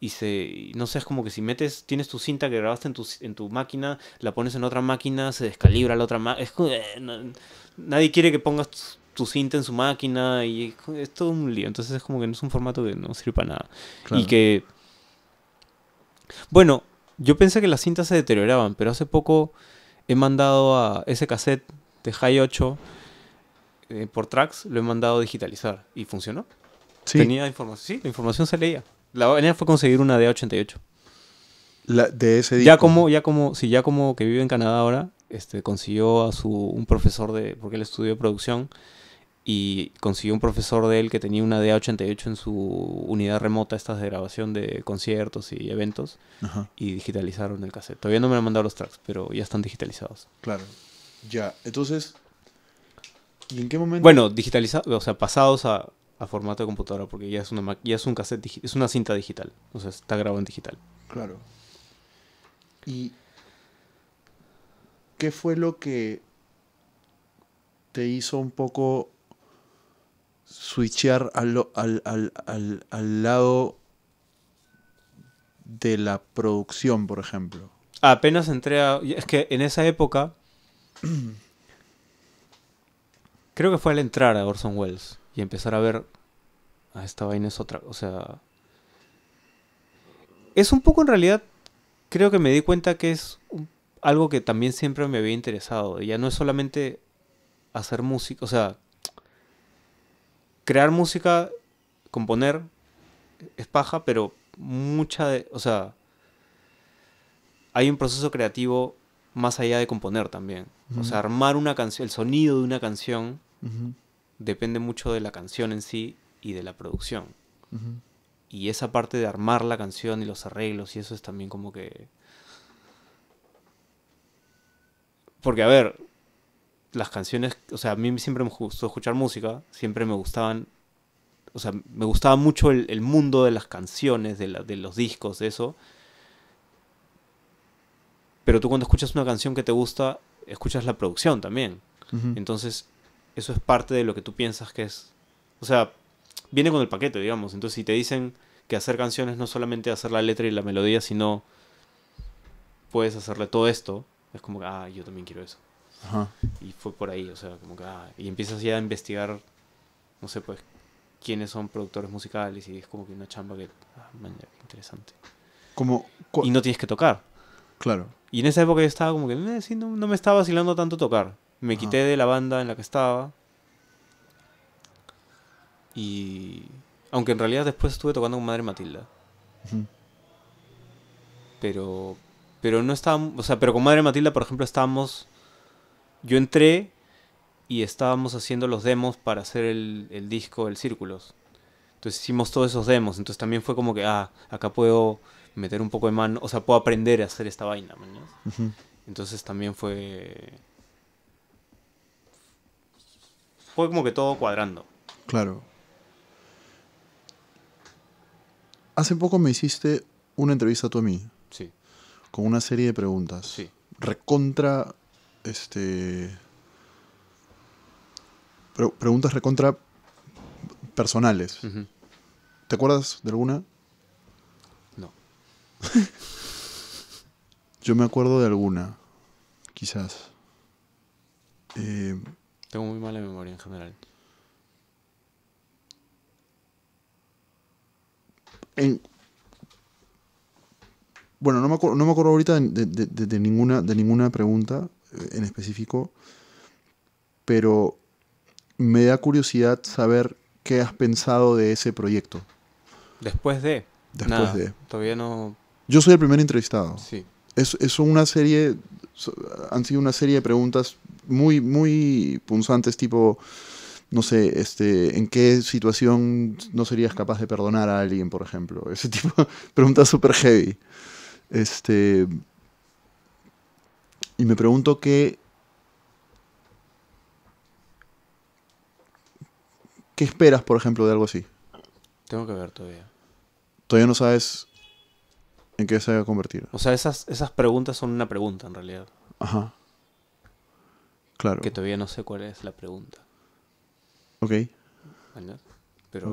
y se no sé, es como que si metes tienes tu cinta que grabaste en tu, en tu máquina, la pones en otra máquina, se descalibra la otra máquina. Eh, nadie quiere que pongas tu, cinta en su máquina y es, todo un lío. Entonces es como que no es un formato que no sirve para nada. Y que bueno, yo pensé que las cintas se deterioraban, pero hace poco he mandado a ese cassette de High eh, 8 por tracks, lo he mandado a digitalizar y funcionó. Tenía información, sí, la información se leía. La idea fue conseguir una DA88. de ese día. Ya como, ya como, sí, ya como que vive en Canadá ahora, este, consiguió a su, un profesor de, porque él estudió producción, y consiguió un profesor de él que tenía una DA88 en su unidad remota, estas de grabación de conciertos y eventos, y digitalizaron el cassette. Todavía no me han mandado los tracks, pero ya están digitalizados. Claro. Ya, entonces, ¿y en qué momento? Bueno, digitalizados, o sea, pasados a, a formato de computadora porque ya es una ya es un es una cinta digital, o está grabado en digital. Claro. ¿Y qué fue lo que te hizo un poco switchear al, al, al lado de la producción, por ejemplo? Apenas entré a... Es que en esa época... (clears throat) creo que fue al entrar a Orson Welles y empezar a ver a ah, esta vaina es otra, o sea, es un poco en realidad creo que me di cuenta que es algo que también siempre me había interesado, ya no es solamente hacer música, o sea, crear música, componer es paja, pero mucha de, o sea, hay un proceso creativo más allá de componer también. O sea, armar una canción, el sonido de una canción depende mucho de la canción en sí y de la producción. Y esa parte de armar la canción y los arreglos y eso es también como que... Porque a ver, las canciones, o sea, a mí siempre me gustó escuchar música, siempre me gustaban, o sea, me gustaba mucho el, mundo de las canciones, de, los discos, de eso. Pero tú cuando escuchas una canción que te gusta, escuchas la producción también. Entonces, eso es parte de lo que tú piensas que es. O sea, viene con el paquete, digamos. Entonces, si te dicen que hacer canciones no solamente hacer la letra y la melodía, sino puedes hacerle todo esto, es como que, ah, yo también quiero eso. Ajá. Y fue por ahí, o sea, como que, ah, y empiezas ya a investigar, no sé, pues, quiénes son productores musicales y es como que una chamba que, ah, man, qué interesante. Como, y no tienes que tocar. Claro. Y en esa época yo estaba como que, eh, sí, no, no me estaba vacilando tanto tocar. Me quité de la banda en la que estaba. Y. Aunque en realidad después estuve tocando con Madre Matilda. Pero. Pero no estábamos. O sea, pero con Madre Matilda, por ejemplo, estábamos. Yo entré y estábamos haciendo los demos para hacer el, disco el Círculos. Entonces hicimos todos esos demos. Entonces también fue como que, ah, acá puedo meter un poco de mano. O sea, puedo aprender a hacer esta vaina. Entonces también fue fue como que todo cuadrando. Claro. Hace poco me hiciste una entrevista tú a mí. Sí. Con una serie de preguntas. Sí. Recontra. Este. preguntas recontra personales. ¿Te acuerdas de alguna? No. (laughs) Yo me acuerdo de alguna. Quizás. Eh, tengo muy mala memoria en general. bueno, no me, acuerdo, ahorita de, ninguna, de ninguna pregunta eh, en específico, pero me da curiosidad saber qué has pensado de ese proyecto. Después de. Después de. Todavía no. Yo soy el primer entrevistado. Sí. Es, es una serie. Han sido una serie de preguntas muy, muy punzantes, tipo, no sé, este, en qué situación no serías capaz de perdonar a alguien, por ejemplo. (laughs) Ese tipo de preguntas súper heavy. Este, y me pregunto qué... ¿Qué esperas, por ejemplo, de algo así? Tengo que ver todavía. Todavía no sabes en qué se va a convertir. O sea, esas, esas preguntas son una pregunta en realidad. Ajá. Que todavía no sé cuál es la pregunta. Ok. Pero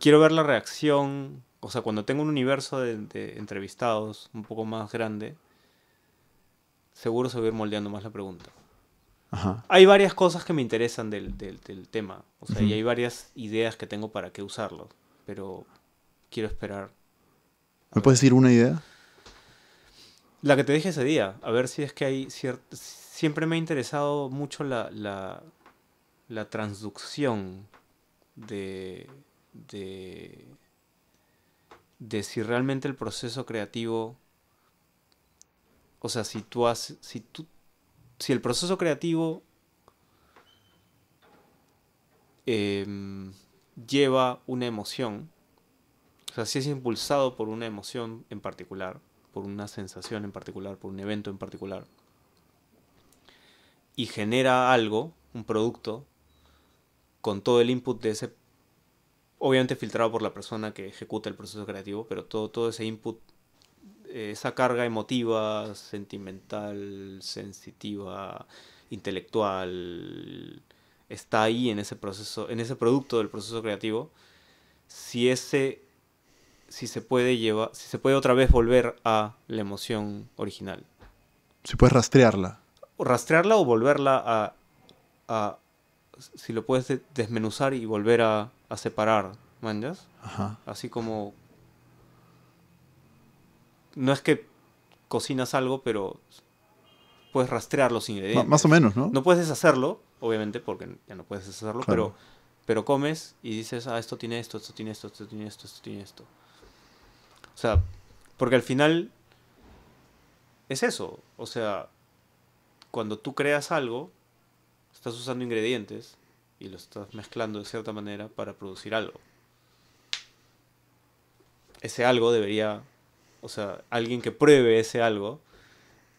Quiero ver la reacción. O sea, cuando tengo un universo de, entrevistados un poco más grande, seguro se va a ir moldeando más la pregunta. Hay varias cosas que me interesan del, tema. O sea, y hay varias ideas que tengo para qué usarlo. Pero quiero esperar. ¿Me puedes decir una idea? La que te dije ese día, a ver si es que hay Siempre me ha interesado mucho la, la, transducción de, de, de si realmente el proceso creativo, o sea, si tú si tú, si el proceso creativo em, lleva una emoción, o sea, si es impulsado por una emoción en particular, por una sensación en particular, por un evento en particular, y genera algo, un producto, con todo el input de ese, obviamente filtrado por la persona que ejecuta el proceso creativo, pero todo, todo ese input, eh, esa carga emotiva, sentimental, sensitiva, intelectual, está ahí en ese proceso, en ese producto del proceso creativo. Si ese si se puede llevar, si se puede otra vez volver a la emoción original. Si puedes rastrearla. rastrearla o volverla a, a si lo puedes desmenuzar y volver a, separar, ¿manjas? Ajá. Así como no es que cocinas algo, pero puedes rastrear los ingredientes. más o menos, ¿no? No puedes deshacerlo, obviamente, porque ya no puedes deshacerlo, pero, pero comes y dices, ah, esto tiene esto, esto tiene esto, esto tiene esto, esto tiene esto. O sea, porque al final es eso. O sea, cuando tú creas algo, estás usando ingredientes y lo estás mezclando de cierta manera para producir algo. Ese algo debería, o sea, alguien que pruebe ese algo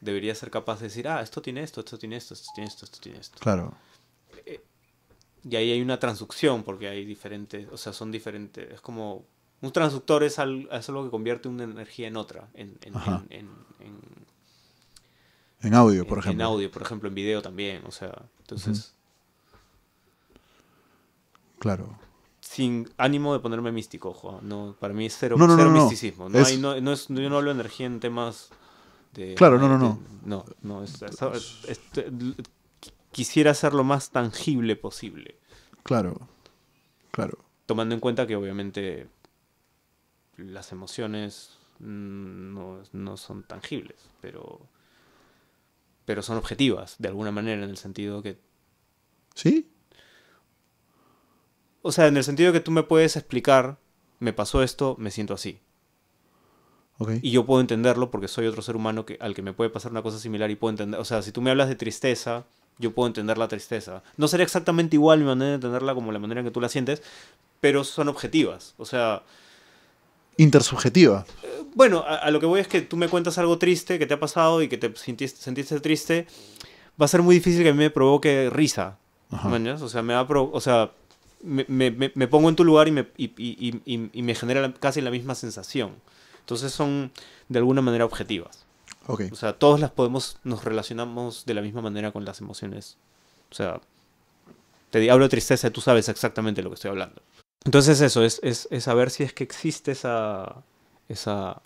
debería ser capaz de decir, ah, esto tiene esto, esto tiene esto, esto tiene esto, esto tiene esto. Claro. Eh, y ahí hay una transducción porque hay diferentes, o sea, son diferentes, es como un transductor es, algo que convierte una energía en otra. En, en, audio, por ejemplo. En audio, por ejemplo, en video también. O sea, entonces. Claro. Sin ánimo de ponerme místico, ojo. para mí es cero, cero misticismo. No, yo no hablo de energía en temas. De, claro, no, no, no. no, quisiera ser lo más tangible posible. Claro, claro. Tomando en cuenta que obviamente las emociones mm, no, son tangibles, pero, pero son objetivas de alguna manera en el sentido que... ¿Sí? O sea, en el sentido que tú me puedes explicar, me pasó esto, me siento así. Y yo puedo entenderlo porque soy otro ser humano que, al que me puede pasar una cosa similar y puedo entender. O sea, si tú me hablas de tristeza, yo puedo entender la tristeza. No sería exactamente igual mi manera de entenderla como la manera en que tú la sientes, pero son objetivas. O sea, intersubjetiva. Bueno, a, lo que voy es que tú me cuentas algo triste que te ha pasado y que te sentiste, triste. Va a ser muy difícil que a mí me provoque risa. O sea, me o sea, me, pongo en tu lugar y me, genera casi la misma sensación. Entonces son de alguna manera objetivas. Okay. O sea, todos las podemos, nos relacionamos de la misma manera con las emociones. O sea, te hablo de tristeza, tú sabes exactamente lo que estoy hablando. Entonces eso, es, saber si es que existe esa,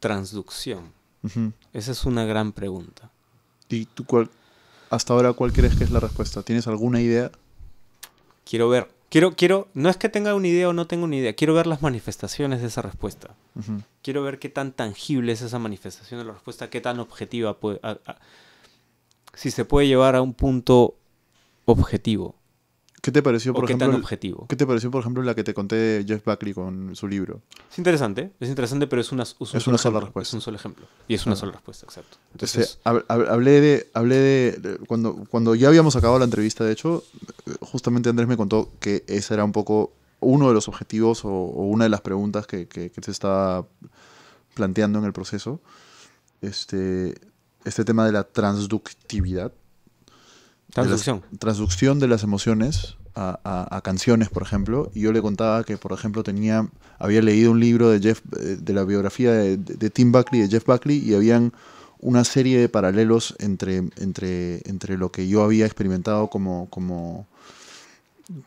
transducción. Esa es una gran pregunta. ¿Y tú cuál, hasta ahora cuál crees que es la respuesta? ¿Tienes alguna idea? Quiero ver. Quiero, quiero, no es que tenga una idea o no tenga una idea, quiero ver las manifestaciones de esa respuesta. Quiero ver qué tan tangible es esa manifestación de la respuesta, qué tan objetiva puede, si se puede llevar a un punto objetivo. ¿Qué te pareció, por ejemplo? te pareció, por ejemplo, la que te conté de Jeff Buckley con su libro? Es interesante, es interesante, pero es una, es una sola respuesta. Es un solo ejemplo. Y es una sola respuesta, exacto. Este, Entonces, hablé de. Hablé de cuando, cuando ya habíamos acabado la entrevista, de hecho, justamente Andrés me contó que ese era un poco uno de los objetivos o, una de las preguntas que, se estaba planteando en el proceso. Este, este tema de la transductividad. Transducción. De transducción de las emociones a, canciones, por ejemplo. Y yo le contaba que, por ejemplo, tenía, había leído un libro de, Jeff, eh, de la biografía de, Tim Buckley, de Jeff Buckley, y habían una serie de paralelos entre, entre, entre lo que yo había experimentado como, como,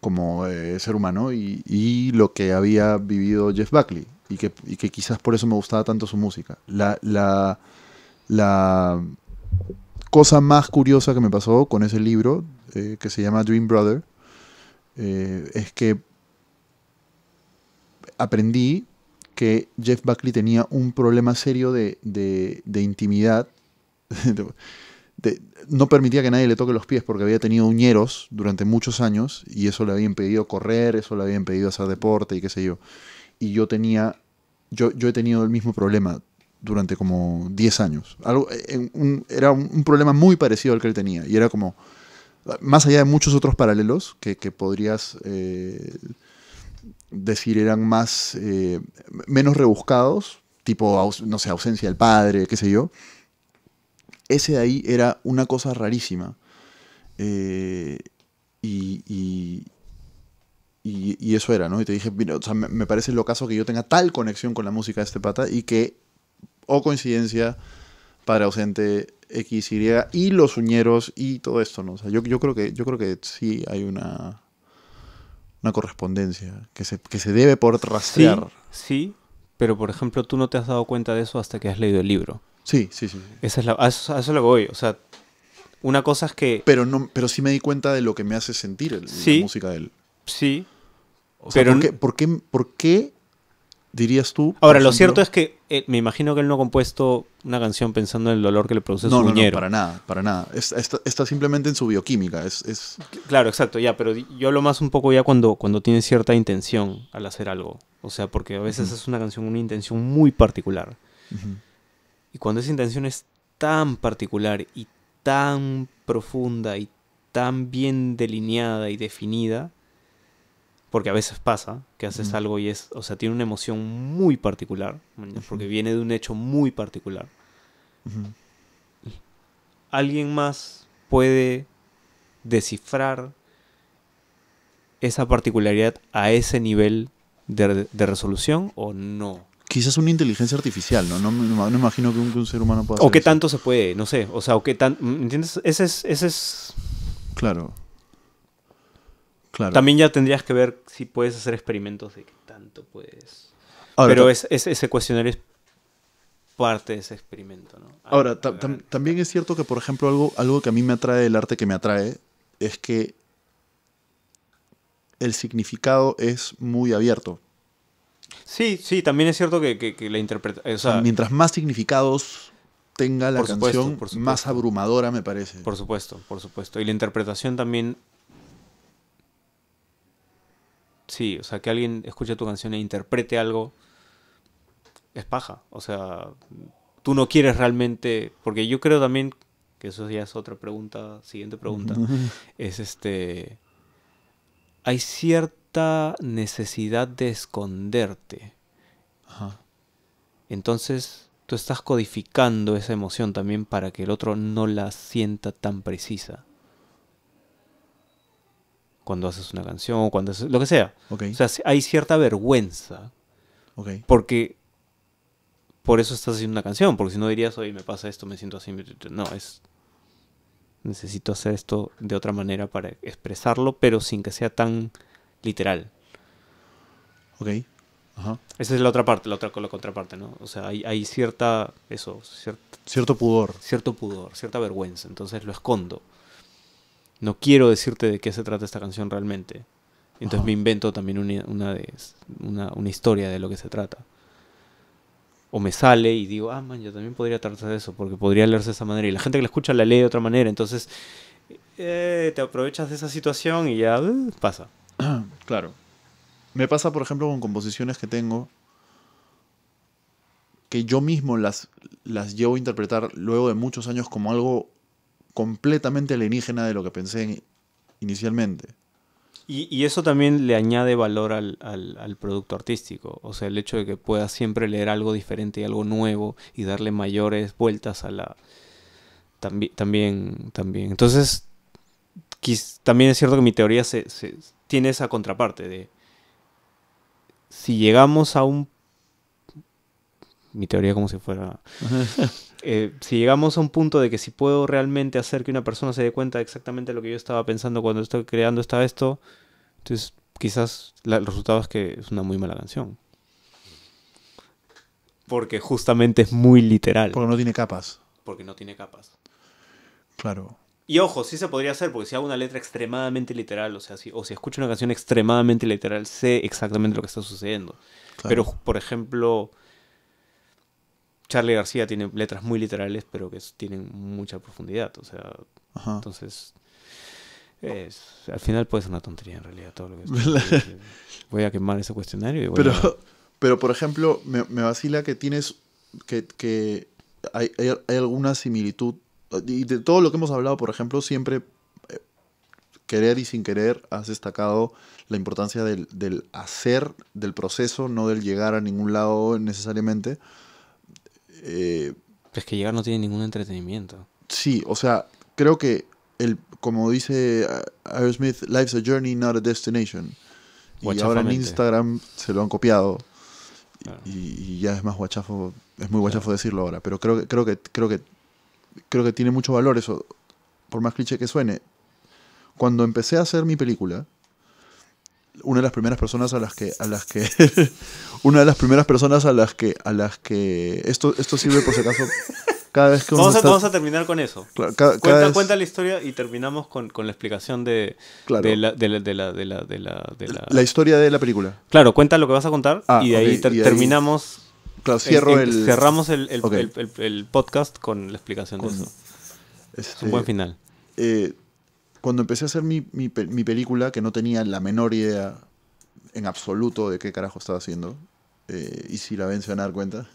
como eh, ser humano y, lo que había vivido Jeff Buckley. Y que, y que, quizás por eso me gustaba tanto su música. la, la, cosa más curiosa que me pasó con ese libro, eh, que se llama Dream Brother, eh, es que aprendí que Jeff Buckley tenía un problema serio de, de, intimidad. (laughs) no permitía que nadie le toque los pies porque había tenido uñeros durante muchos años y eso le había impedido correr, eso le había impedido hacer deporte y qué sé yo. Y yo tenía, yo, yo he tenido el mismo problema durante como 10 años. Algo, eh, era un, problema muy parecido al que él tenía. Y era como, más allá de muchos otros paralelos que, podrías eh, decir eran más, eh, menos rebuscados, tipo, no sé, ausencia del padre, qué sé yo, ese de ahí era una cosa rarísima. y, eso era, ¿no? Y te dije, mira, me, me, parece lo caso que yo tenga tal conexión con la música de este pata y que o coincidencia, para ausente, X, y los uñeros y todo esto, ¿no? O sea, yo, yo, creo, que, yo creo que sí hay una, una correspondencia que se, debe por rastrear. Sí, pero por ejemplo tú no te has dado cuenta de eso hasta que has leído el libro. Sí, sí, sí. Esa es la, a eso, lo voy, o sea, una cosa es que... Pero, no, pero sí me di cuenta de lo que me hace sentir la música de él. Sí. O sea, pero qué, por, qué, ¿por qué dirías tú. Ahora, lo cierto es que eh, me imagino que él no ha compuesto una canción pensando en el dolor que le produce su no, No, para nada, para nada. Es, está, está, simplemente en su bioquímica. Es, es, Claro, exacto, ya, pero yo lo más un poco ya cuando, cuando tiene cierta intención al hacer algo. O sea, porque a veces es una canción, una intención muy particular. Y cuando esa intención es tan particular y tan profunda y tan bien delineada y definida, porque a veces pasa que haces algo y es, o sea, tiene una emoción muy particular, porque viene de un hecho muy particular. Alguien más puede descifrar esa particularidad a ese nivel de, de resolución o no. Quizás una inteligencia artificial, ¿no? No, me imagino que un, ser humano pueda. O qué tanto se puede, no sé. O sea, o qué tan. ¿Entiendes? Ese es. Ese es... Claro. También ya tendrías que ver si puedes hacer experimentos de qué tanto puedes. Pero ese cuestionario es parte de ese experimento, ah, Ahora, también es cierto que, por ejemplo, algo, algo que a mí me atrae del arte que me atrae es que el significado es muy abierto. Sí, sí, también es cierto que, la interpretación... mientras más significados tenga la canción, más abrumadora me parece. Por supuesto, por supuesto. Y la interpretación también sí, o sea, que alguien escuche tu canción e interprete algo, es paja. O sea, tú no quieres realmente, porque yo creo también, que eso ya es otra pregunta, siguiente pregunta, (laughs) es este, hay cierta necesidad de esconderte. Ajá. Entonces, tú estás codificando esa emoción también para que el otro no la sienta tan precisa cuando haces una canción, cuando haces lo que sea. O sea, hay cierta vergüenza. Porque por eso estás haciendo una canción, porque si no dirías, oye, me pasa esto, me siento así. No, es. Necesito hacer esto de otra manera para expresarlo, pero sin que sea tan literal. Ok. Esa es la otra parte, la otra la contraparte, ¿no? O sea, hay, cierta. Eso, cierto pudor. Cierto pudor, cierta vergüenza. Entonces lo escondo no quiero decirte de qué se trata esta canción realmente. Entonces me invento también una, una, historia de lo que se trata. O me sale y digo, ah, man, yo también podría tratar de eso, porque podría leerse de esa manera. Y la gente que la escucha la lee de otra manera. Entonces, eh, te aprovechas de esa situación y ya uh, pasa. (clears throat) Claro. Me pasa, por ejemplo, con composiciones que tengo que yo mismo las, las llevo a interpretar luego de muchos años como algo completamente alienígena de lo que pensé inicialmente. Y, eso también le añade valor al, producto artístico, o sea, el hecho de que pueda siempre leer algo diferente y algo nuevo y darle mayores vueltas a la... También, también, también. Entonces, también es cierto que mi teoría se, se, tiene esa contraparte de... Si llegamos a un mi teoría como si fuera (laughs) Eh, si llegamos a un punto de que si puedo realmente hacer que una persona se dé cuenta de exactamente lo que yo estaba pensando cuando estoy creando esta esto, entonces quizás el resultado es que es una muy mala canción. Porque justamente es muy literal. Porque no tiene capas. Porque no tiene capas. Claro. Y ojo, sí se podría hacer, porque si hago una letra extremadamente literal, o sea, si, o si escucho una canción extremadamente literal, sé exactamente lo que está sucediendo. Pero, por ejemplo, Charlie García tiene letras muy literales, pero que tienen mucha profundidad. O sea, entonces. al final puede ser una tontería en realidad todo lo que voy a quemar ese cuestionario. pero, pero, por ejemplo, me, vacila que tienes. que, hay, alguna similitud. Y de todo lo que hemos hablado, por ejemplo, siempre. Eh, querer y sin querer, has destacado la importancia del, del hacer, del proceso, no del llegar a ningún lado necesariamente. Eh, es que llegar no tiene ningún entretenimiento. Sí, o sea, creo que, el, como dice eh, Aerosmith, life's a journey, not a destination. Y ahora en Instagram se lo han copiado. Y, ya es más guachafo, es muy guachafo decirlo ahora, pero creo creo que, creo que, creo que tiene mucho valor eso, por más cliché que suene. Cuando empecé a hacer mi película, una de las primeras personas a las que a las que (laughs) una de las primeras personas a las que a las que esto esto sirve por si acaso cada vez que vamos, a, terminar con eso cuenta, la historia y terminamos con, la explicación de, la, de, la, de, la, historia de la película claro cuenta lo que vas a contar ah, y, de ahí terminamos claro, cierro el, cerramos el, podcast con la explicación de eso este es un buen final eh cuando empecé a hacer mi, mi, película, que no tenía la menor idea en absoluto de qué carajo estaba haciendo, eh, y si la ven se van a dar cuenta,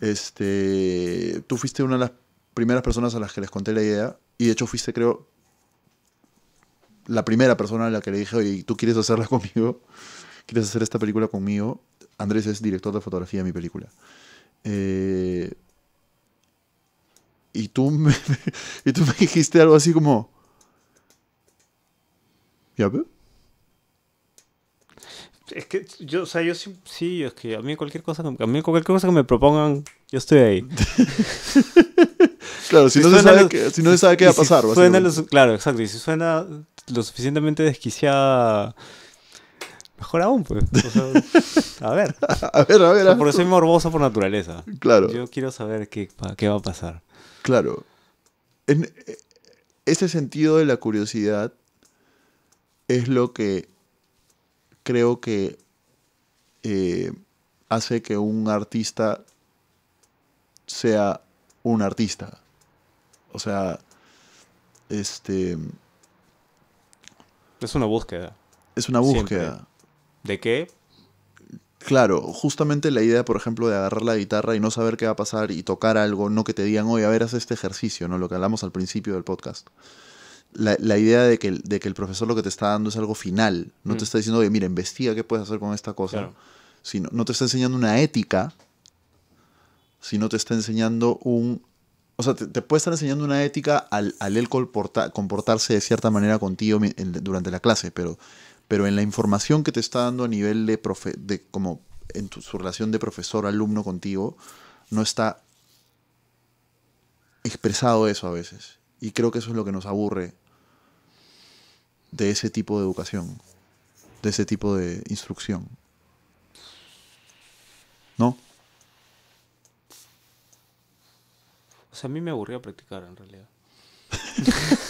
este, tú fuiste una de las primeras personas a las que les conté la idea, y de hecho fuiste, creo, la primera persona a la que le dije, oye, ¿tú quieres hacerla (laughs) conmigo? ¿Quieres hacer esta película conmigo? Andrés es director de fotografía de mi película. Eh, y, tú (laughs) y tú me dijiste algo así como, ¿Ya ve? Es que yo, o sea, yo sí, sí, es que a mí cualquier cosa, a mí cualquier cosa que me propongan, yo estoy ahí. (laughs) claro, si, (laughs) no se sabe qué va a pasar. suena claro, exacto. Y si suena lo suficientemente desquiciada, mejor aún, pues. a ver. (laughs) a ver, a ver. O porque soy morbosa por naturaleza. Claro. Yo quiero saber qué, qué va a pasar. Claro. En eh, ese sentido de la curiosidad es lo que creo que eh, hace que un artista sea un artista. O sea, este... Es una búsqueda. Es una búsqueda. ¿De qué? Claro, justamente la idea, por ejemplo, de agarrar la guitarra y no saber qué va a pasar y tocar algo, no que te digan, oye, a ver, haz este ejercicio, ¿no? Lo que hablamos al principio del podcast la, idea de que, el, de que, el profesor lo que te está dando es algo final. No te mm. está diciendo, oye, mira, investiga qué puedes hacer con esta cosa. no te está enseñando una ética, sino te está enseñando un... O sea, te, puede estar enseñando una ética al, al él comportarse de cierta manera contigo durante la clase, pero, pero en la información que te está dando a nivel de, de como en su relación de profesor-alumno contigo, no está expresado eso a veces. Y creo que eso es lo que nos aburre de ese tipo de educación, de ese tipo de instrucción. ¿No? O sea, a mí me aburría practicar en realidad.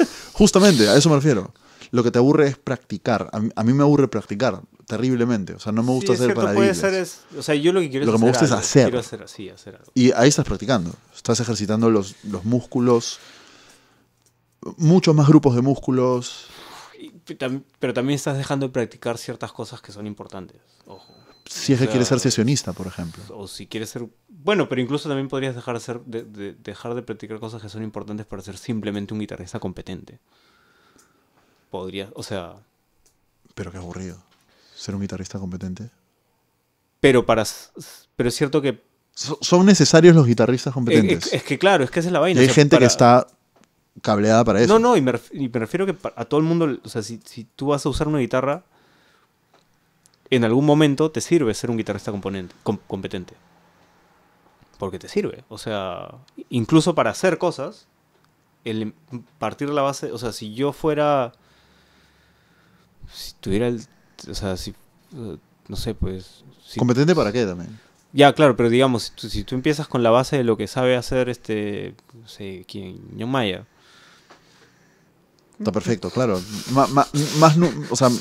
(laughs) Justamente, a eso me refiero. Lo que te aburre es practicar. A mí, me aburre practicar terriblemente. O sea, no me gusta hacer para. o sea, yo lo que quiero me gusta es hacer. Quiero hacer, así, hacer algo. Y ahí estás practicando. Estás ejercitando los, los músculos, muchos más grupos de músculos, pero también estás dejando de practicar ciertas cosas que son importantes. Si es que quieres ser sesionista, por ejemplo. O si quieres ser. Bueno, pero incluso también podrías dejar, de, practicar cosas que son importantes para ser simplemente un guitarrista competente. Podrías, o sea. Pero qué aburrido. Ser un guitarrista competente. Pero para. Pero es cierto que. son necesarios los guitarristas eh, eh, competentes. Es, que claro, es que esa es la vaina. hay gente que está cableada para eso. No, no, y me, refiero que a todo el mundo, o sea, si, si, tú vas a usar una guitarra, en algún momento te sirve ser un guitarrista componente, competente. Porque te sirve. O sea, incluso para hacer cosas, el em-, partir la base, o sea, si yo fuera, si tuviera el, o sea, si, eh, no sé, pues... competente para qué también. Ya, claro, pero digamos, si tú, si tú, empiezas con la base de lo que sabe hacer este, no sé, quién quien, Maya, Está perfecto, claro. más,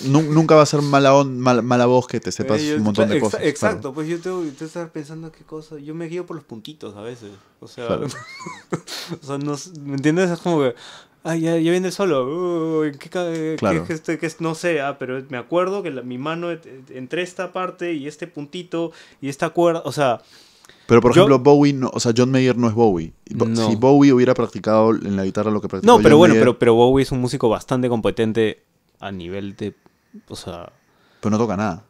nunca va a ser mala, mala, voz que te eh, sepas un montón de cosas. Exacto, pues yo tengo que estar pensando qué cosa. Yo me guío por los puntitos a veces. O sea, (laughs) o sea no, ¿me entiendes? Es como que. Ah, ya, viene solo. no sé, ah, pero me acuerdo que mi mano entre esta parte y este puntito y esta cuerda. O sea. Pero por ejemplo, Bowie, o sea, John Mayer no es Bowie. Si Bowie hubiera practicado en la guitarra lo que practicó. No, pero bueno, pero, pero Bowie es un músico bastante competente a nivel de. O sea. Pero no toca nada.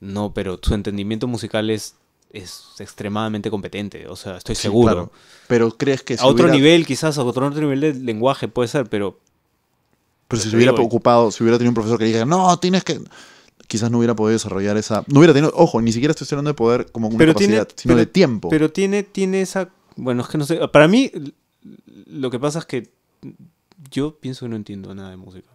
No, pero su entendimiento musical es, extremadamente competente. O sea, estoy seguro. Claro. Pero crees que. a otro nivel, quizás, a otro, nivel de lenguaje puede ser, pero. Pero si se hubiera preocupado, eh, si hubiera tenido un profesor que dijera, no, tienes que quizás no hubiera podido desarrollar esa. No hubiera tenido. Ojo, ni siquiera estoy hablando de poder como una capacidad, sino pero, de tiempo. Pero tiene, tiene esa. Bueno, es que no sé. Para mí, lo que pasa es que yo pienso que no entiendo nada de música.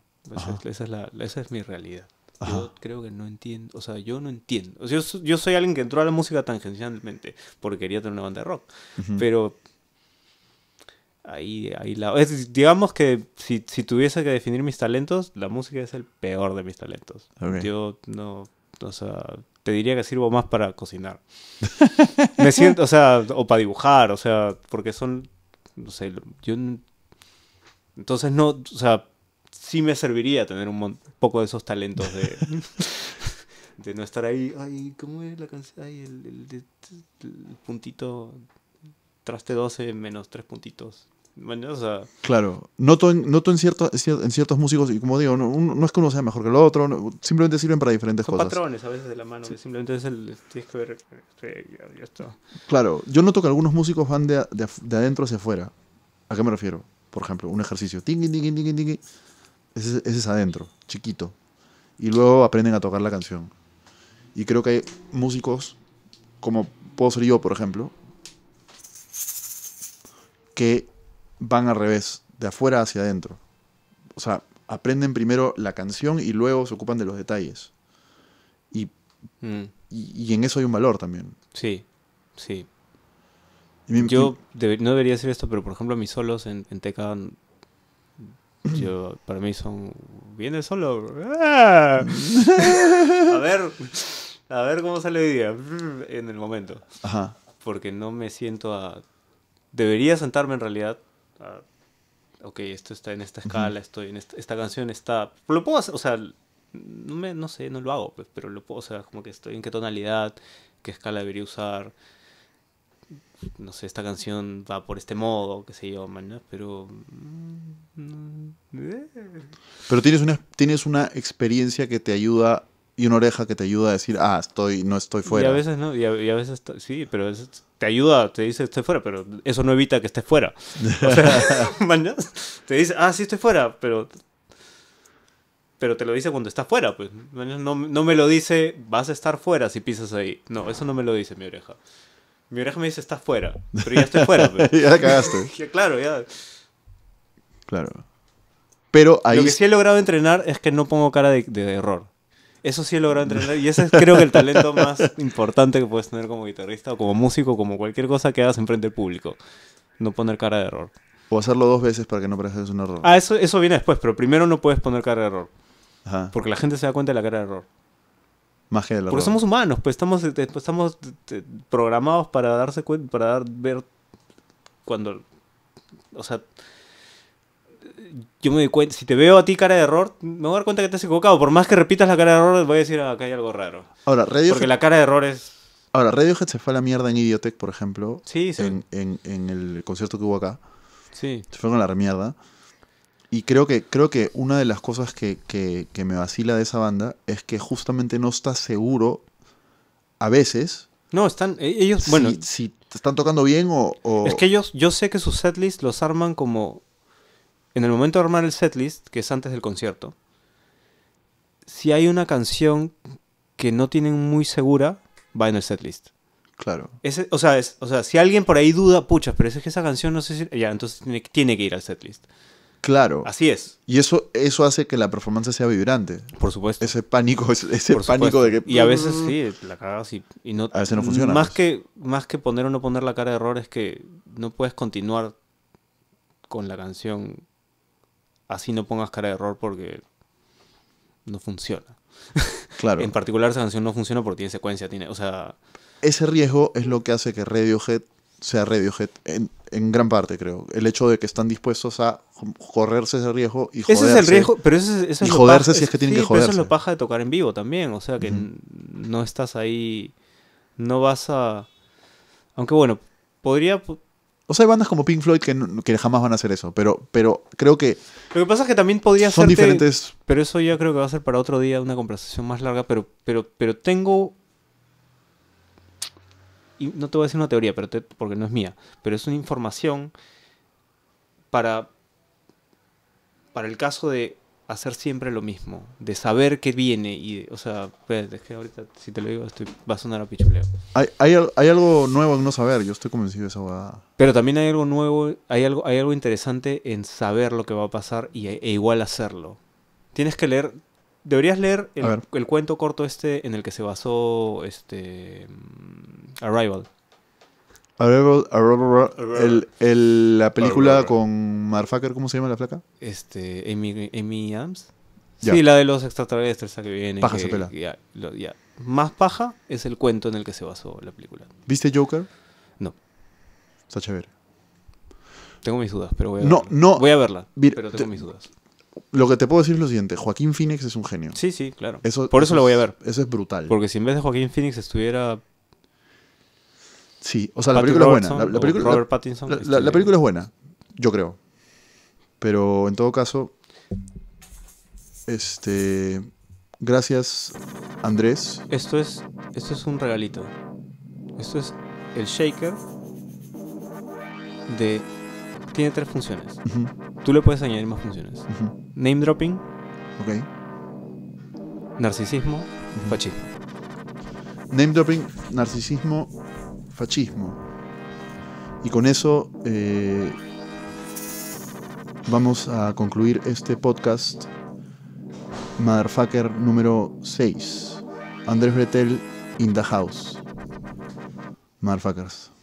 Esa es, mi realidad. Yo creo que no entiendo, o sea, yo no entiendo. O yo, soy alguien que entró a la música tangencialmente porque quería tener una banda de rock, pero Ahí, ahí la... digamos que si, tuviese que definir mis talentos, la música es el peor de mis talentos. Yo no... O sea, te diría que sirvo más para cocinar. (laughs) Me siento, o sea, o para dibujar, o sea, porque son, no sé, yo... Entonces no, o sea, sí me serviría tener un poco de esos talentos de... (laughs) de no estar ahí, ay, ¿cómo es la canción? Ay, el, el, el puntito, traste 12 menos 3 puntitos. Claro, noto, en, noto en, en ciertos músicos, y como digo, no, no es que uno sea mejor que el otro, simplemente sirven para diferentes Son patrones a veces de la mano, simplemente es el. Tienes que ver este, Claro, yo noto que algunos músicos van de, de, adentro hacia afuera. ¿A qué me refiero? Por ejemplo, un ejercicio, Ese, ese es adentro, chiquito. Y luego aprenden a tocar la canción. Y creo que hay músicos, como puedo ser yo, por ejemplo, que van al revés, de afuera hacia adentro. O sea, aprenden primero la canción y luego se ocupan de los detalles. Y, mm. y, en eso hay un valor también. Sí, sí. yo no debería hacer esto, pero por ejemplo mis solos en, en Teca, (clears throat) yo, para mí son... Viene solo. (laughs) a ver, a ver cómo sale hoy día, en el momento. Ajá. Porque no me siento a... Debería sentarme en realidad ok, esto está en esta escala, estoy en esta, canción está... Lo puedo o sea, no, sé, no lo hago, pues, pero lo puedo, o sea, como que estoy en qué tonalidad, qué escala debería usar. No sé, esta canción va por este modo, qué sé yo, man, pero... Mm, pero tienes una, tienes una experiencia que te ayuda y una oreja que te ayuda a decir, ah, estoy, no estoy fuera. Y a veces no, y a, veces sí, pero es, te ayuda, te dice estoy fuera, pero eso no evita que estés fuera. O sea, (laughs) (laughs) te dice, ah, sí estoy fuera, pero pero te lo dice cuando estás fuera, pues. No, no, me lo dice, vas a estar fuera si pisas ahí. No, eso no me lo dice mi oreja. Mi oreja me dice, estás fuera, pero ya estoy fuera. (laughs) Pues. ya cagaste. claro, ya. Claro. Pero Lo que sí he logrado entrenar es que no pongo cara de error. Eso sí he logrado entender. Y ese es creo que el talento más (laughs) importante que puedes tener como guitarrista o como músico, como cualquier cosa que hagas enfrente del público. No poner cara de error. O hacerlo dos veces para que no parezca es un error. Ah, eso, eso viene después, pero primero no puedes poner cara de error. Ajá. Porque la gente se da cuenta de la cara de error. Más que de error. Porque somos humanos, pues estamos, eh, eh, estamos eh, programados para darse cuenta, para dar, ver cuando... O sea, yo me doy cuenta, si te veo a ti cara de error, me voy a dar cuenta que te has equivocado. Por más que repitas la cara de error, voy a decir, acá ah, hay algo raro. Ahora, Porque la cara de error es... Ahora, Radiohead se fue a la mierda en Idiotech, por ejemplo. Sí, En, el concierto que hubo acá. Sí. Se fue con la mierda. Y creo que, creo que una de las cosas que, me vacila de esa banda es que justamente no está seguro a veces... No, están. E, ellos, si, bueno. Si están tocando bien o, o, Es que ellos, yo sé que sus setlists los arman como en el momento de armar el setlist, que es antes del concierto, si hay una canción que no tienen muy segura, va en el setlist. Claro. o, sea, o sea, si alguien por ahí duda, pucha, pero es que esa canción no sé si... Ya, entonces tiene, que ir al setlist. Claro. Así es. Y eso, eso hace que la performance sea vibrante. Por supuesto. Ese pánico, ese, pánico de que... Y a (laughs) veces sí, la cagas y, A veces no funciona. Más que, más que poner o no poner la cara de error es que no puedes continuar con la canción así no pongas cara de error porque no funciona. (laughs) Claro. en particular esa canción no funciona porque tiene secuencia, tiene, o sea... Ese riesgo es lo que hace que Radiohead sea Radiohead en, gran parte, creo. El hecho de que están dispuestos a correrse ese riesgo y joderse. Ese es el riesgo, pero eso es, es joderse si es que tienen que joderse. lo paja de tocar en vivo también, o sea que no estás ahí, no vas a... Aunque bueno, podría o sea, hay bandas como Pink Floyd que, jamás van a hacer eso, pero, pero creo que... Lo que pasa es que también podría ser... Son diferentes... Pero eso ya creo que va a ser para otro día una conversación más larga, pero, pero, pero tengo... Y no te voy a decir una teoría, pero porque no es mía, pero es una información para, para el caso de hacer siempre lo mismo, de saber qué viene y, o sea, pues, es que ahorita si te lo digo va a sonar a pichuleo. Hay, hay, hay algo nuevo en no saber, yo estoy convencido de esa Pero también hay algo nuevo, hay algo, hay algo interesante en saber lo que va a pasar y, e igual hacerlo. Tienes que leer, deberías leer el, el cuento corto este en el que se basó este mm, Arrival. Arrival, el, la película con Marfaker, ¿cómo se llama la flaca? Este, Amy, Amy Adams. Sí, la de los extraterrestres que viene. Paja se pela. lo, Más paja es el cuento en el que se basó la película. ¿Viste Joker? No. Está chévere. Tengo mis dudas, pero voy a no, verla. No, voy a verla, pero tengo mis dudas. Lo que te puedo decir es lo siguiente. Joaquín Phoenix es un genio. Sí, sí, claro. Eso, Por eso, eso voy a ver. Eso es brutal. Porque si en vez de Joaquín Phoenix estuviera Sí, o sea, la película es buena. La, película, Robert Pattinson. La, película es buena, yo creo. Pero en todo caso, este. Gracias, Andrés. Esto es, esto es un regalito. Esto es el shaker de. Tiene tres funciones. Tú le puedes añadir más funciones: name dropping, okay. narcisismo, uh Name dropping, narcisismo fascismo. Y con eso eh, vamos a concluir este podcast Motherfucker número 6. Andrés Bretel in the house. Motherfuckers.